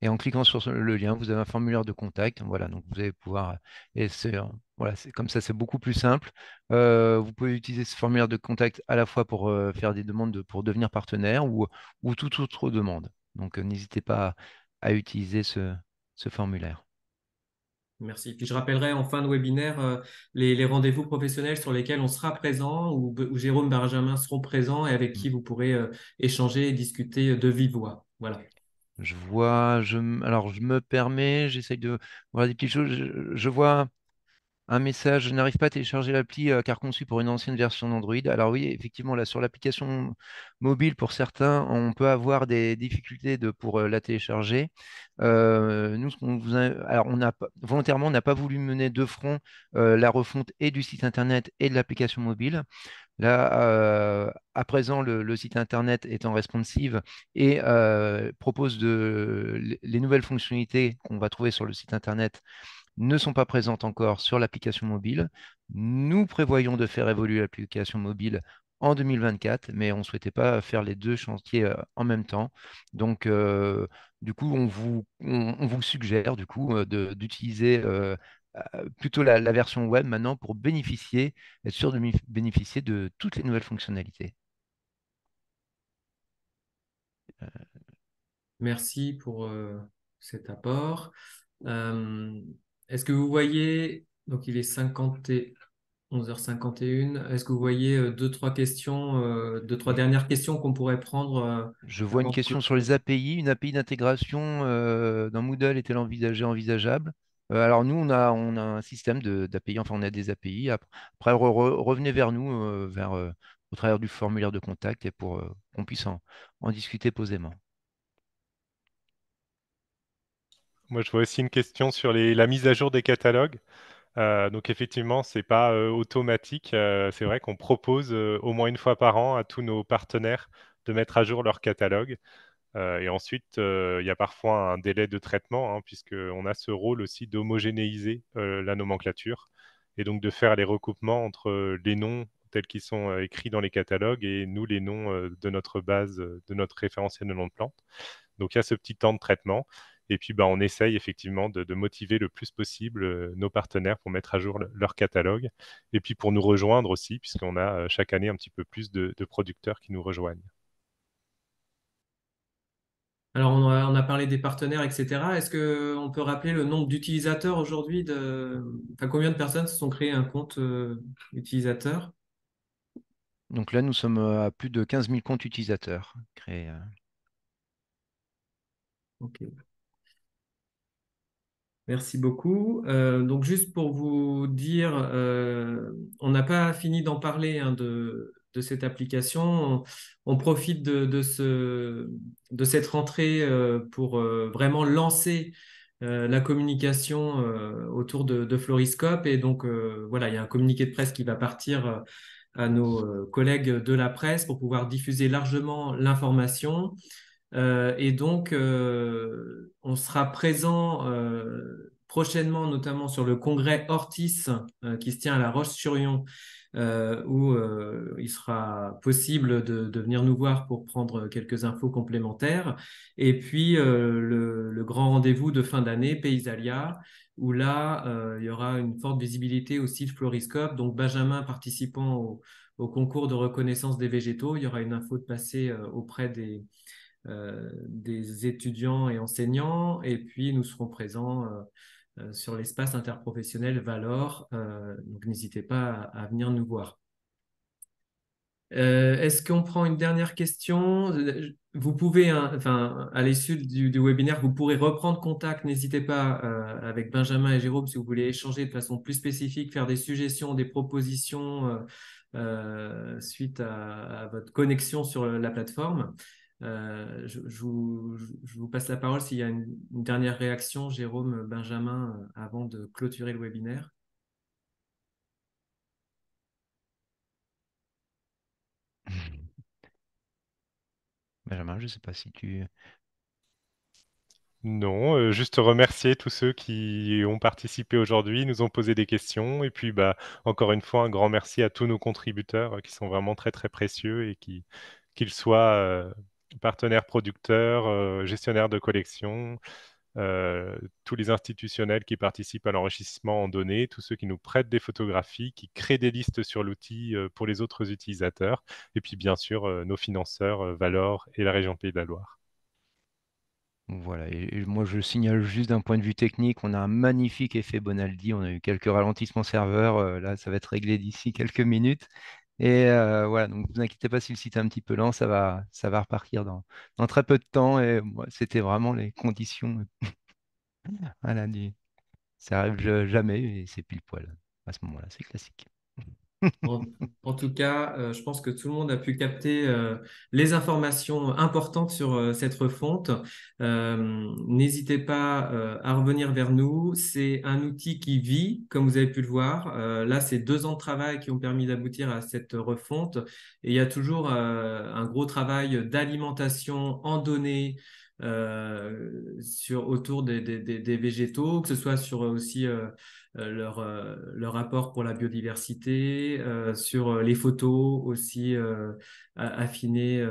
Et en cliquant sur le lien, vous avez un formulaire de contact. Voilà, donc vous allez pouvoir. Euh, et euh, voilà, comme ça, c'est beaucoup plus simple. Euh, vous pouvez utiliser ce formulaire de contact à la fois pour faire des demandes pour devenir partenaire ou, ou toute autre demande. Donc n'hésitez pas à, utiliser ce, formulaire. Merci. Puis je rappellerai en fin de webinaire les, rendez-vous professionnels sur lesquels on sera présent ou, où Jérôme Benjamin seront présents et avec mm. qui vous pourrez échanger et discuter de vive voix. Voilà. Je vois, alors je me permets, j'essaye de voir des petites choses. Je, vois un message, je n'arrive pas à télécharger l'appli euh, car conçu pour une ancienne version d'Android. Alors oui, effectivement, là sur l'application mobile, pour certains, on peut avoir des difficultés pour euh, la télécharger. Euh, nous, alors on volontairement, on n'a pas voulu mener de front la refonte et du site internet et de l'application mobile. Là, euh, à présent, le, site Internet est en responsive et euh, propose de, les nouvelles fonctionnalités qu'on va trouver sur le site Internet ne sont pas présentes encore sur l'application mobile. Nous prévoyons de faire évoluer l'application mobile en 2024, mais on ne souhaitait pas faire les deux chantiers euh, en même temps. Donc, du coup, on vous, vous, suggère du coup d'utiliser euh, plutôt la, version web maintenant pour bénéficier, être sûr de bénéficier de toutes les nouvelles fonctionnalités. Euh. Merci pour euh, cet apport. Est-ce que vous voyez, donc il est 50 et 11h51, est-ce que vous voyez deux, trois questions, deux, trois dernières questions qu'on pourrait prendre Je vois une question sur les API. Une API d'intégration dans Moodle est-elle envisageable euh, alors nous, on a, un système d'API, enfin on a des API. Après, revenez vers nous euh, euh, au travers du formulaire de contact et pour qu'on puisse en, discuter posément. Moi, je vois aussi une question sur la mise à jour des catalogues. donc effectivement, ce n'est pas automatique. c'est vrai qu'on propose au moins une fois par an à tous nos partenaires de mettre à jour leur catalogue. Euh, et ensuite, euh, il y a parfois un délai de traitement, puisque hein, puisqu'on a ce rôle aussi d'homogénéiser euh, la nomenclature et donc de faire les recoupements entre les noms tels qu'ils sont écrits dans les catalogues et nous, les noms de notre base, de notre référentiel de nom de plante. Donc, il y a ce petit temps de traitement. Et puis, bah, on essaye effectivement de, motiver le plus possible nos partenaires pour mettre à jour leur catalogue et puis pour nous rejoindre aussi, puisqu'on a chaque année un petit peu plus de producteurs qui nous rejoignent. Alors, on a, parlé des partenaires, etc. Est-ce qu'on peut rappeler le nombre d'utilisateurs aujourd'hui de... combien de personnes se sont créées un compte euh, utilisateur Donc là, nous sommes euh, à plus de 15 000 comptes utilisateurs créés. Euh. Ok. Merci beaucoup. donc juste pour vous dire, on n'a pas fini d'en parler hein, de, de cette application. On, profite de, cette rentrée euh, pour euh, vraiment lancer euh, la communication autour de, Floriscope. Et donc, voilà, il y a un communiqué de presse qui va partir à nos collègues de la presse pour pouvoir diffuser largement l'information. et donc, on sera présent prochainement, notamment sur le congrès Ortis qui se tient à La Roche-sur-Yon euh, où euh, il sera possible de, venir nous voir pour prendre quelques infos complémentaires. Et puis euh, le, grand rendez-vous de fin d'année, Paysalia, où là, il y aura une forte visibilité aussi de Floriscope. Donc Benjamin participant au, concours de reconnaissance des végétaux, il y aura une info de passer auprès des, des étudiants et enseignants. Et puis nous serons présents. Euh, sur l'espace interprofessionnel Valor. Euh, donc n'hésitez pas à, venir nous voir. Euh, est-ce qu'on prend une dernière question Vous pouvez, hein, enfin, à l'issue du, webinaire, vous pourrez reprendre contact. N'hésitez pas avec Benjamin et Jérôme si vous voulez échanger de façon plus spécifique, faire des suggestions, des propositions suite à, à, votre connexion sur la plateforme. Euh, je, vous, passe la parole s'il y a une, dernière réaction, Jérôme, Benjamin, euh, avant de clôturer le webinaire. Benjamin, je ne sais pas si tu... Non, euh, juste remercier tous ceux qui ont participé aujourd'hui, nous ont posé des questions, et puis bah, encore une fois, un grand merci à tous nos contributeurs qui sont vraiment très très précieux et qui, qu'ils soient partenaires producteurs, euh, gestionnaires de collections, euh, tous les institutionnels qui participent à l'enrichissement en données, tous ceux qui nous prêtent des photographies, qui créent des listes sur l'outil euh, pour les autres utilisateurs, et puis bien sûr nos financeurs Valor et la région Pays de la Loire. Voilà, et moi je signale juste d'un point de vue technique, on a un magnifique effet Bonaldi, on a eu quelques ralentissements serveurs, là ça va être réglé d'ici quelques minutes, et euh, voilà, donc ne vous inquiétez pas si le site est un petit peu lent, ça va, ça va repartir dans, très peu de temps. Et moi, c'était vraiment les conditions. voilà, ça arrive jamais et c'est pile poil à ce moment-là, c'est classique en, tout cas, euh, je pense que tout le monde a pu capter euh, les informations importantes sur euh, cette refonte. N'hésitez pas à revenir vers nous. C'est un outil qui vit, comme vous avez pu le voir. là, c'est deux ans de travail qui ont permis d'aboutir à cette refonte. Et il y a toujours un gros travail d'alimentation en données. sur, autour des, végétaux, que ce soit sur aussi euh, leur, euh, leur apport pour la biodiversité, euh, sur les photos aussi, affiner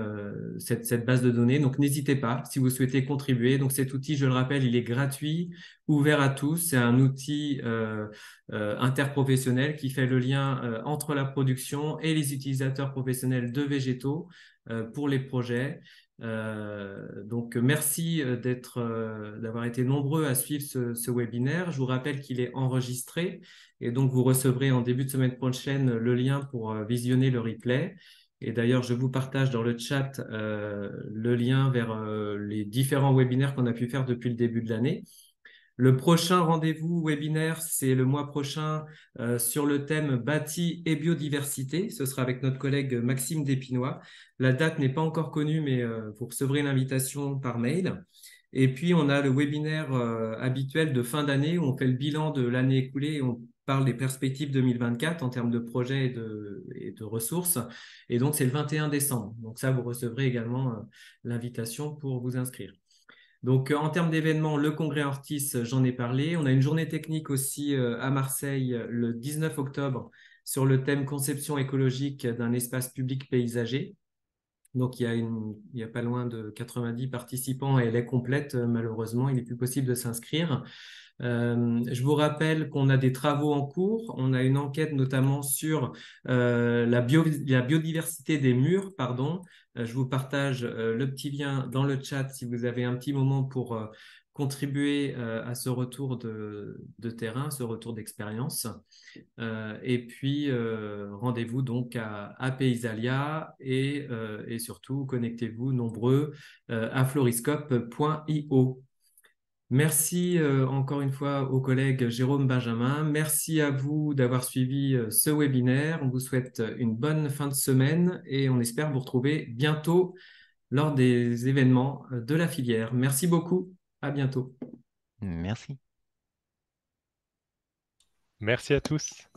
cette, cette, base de données. Donc n'hésitez pas si vous souhaitez contribuer. Donc cet outil, je le rappelle, il est gratuit, ouvert à tous. C'est un outil interprofessionnel qui fait le lien entre la production et les utilisateurs professionnels de végétaux pour les projets. Euh, donc merci euh, euh, d'avoir été nombreux à suivre ce, webinaire. Je vous rappelle qu'il est enregistré et donc vous recevrez en début de semaine prochaine le lien pour visionner le replay. Et d'ailleurs, je vous partage dans le chat le lien vers les différents webinaires qu'on a pu faire depuis le début de l'année. Le prochain rendez-vous webinaire, c'est le mois prochain euh, sur le thème bâti et biodiversité. Ce sera avec notre collègue Maxime Dépinois. La date n'est pas encore connue, mais euh, vous recevrez l'invitation par mail. Et puis, on a le webinaire euh, habituel de fin d'année où on fait le bilan de l'année écoulée et on parle des perspectives 2024 en termes de projets et de ressources. Et donc, c'est le 21 décembre. Donc ça, vous recevrez également l'invitation pour vous inscrire. Donc, euh, en termes d'événements, le congrès Ortis, euh, j'en ai parlé. On a une journée technique aussi euh, à Marseille le 19 octobre sur le thème conception écologique d'un espace public paysager. Donc, il y, a pas loin de 90 participants et elle est complète. Malheureusement, il n'est plus possible de s'inscrire. je vous rappelle qu'on a des travaux en cours. On a une enquête notamment sur la, la, biodiversité des murs, pardon, euh, je vous partage euh, le petit lien dans le chat si vous avez un petit moment pour euh, contribuer à ce retour de, terrain, ce retour d'expérience. et puis, rendez-vous donc à, Paysalia et surtout, connectez-vous nombreux à floriscope.io. Merci euh, encore une fois au collègue Jérôme Benjamin. Merci à vous d'avoir suivi euh, ce webinaire. On vous souhaite une bonne fin de semaine et on espère vous retrouver bientôt lors des événements euh, de la filière. Merci beaucoup. À bientôt. Merci. Merci à tous.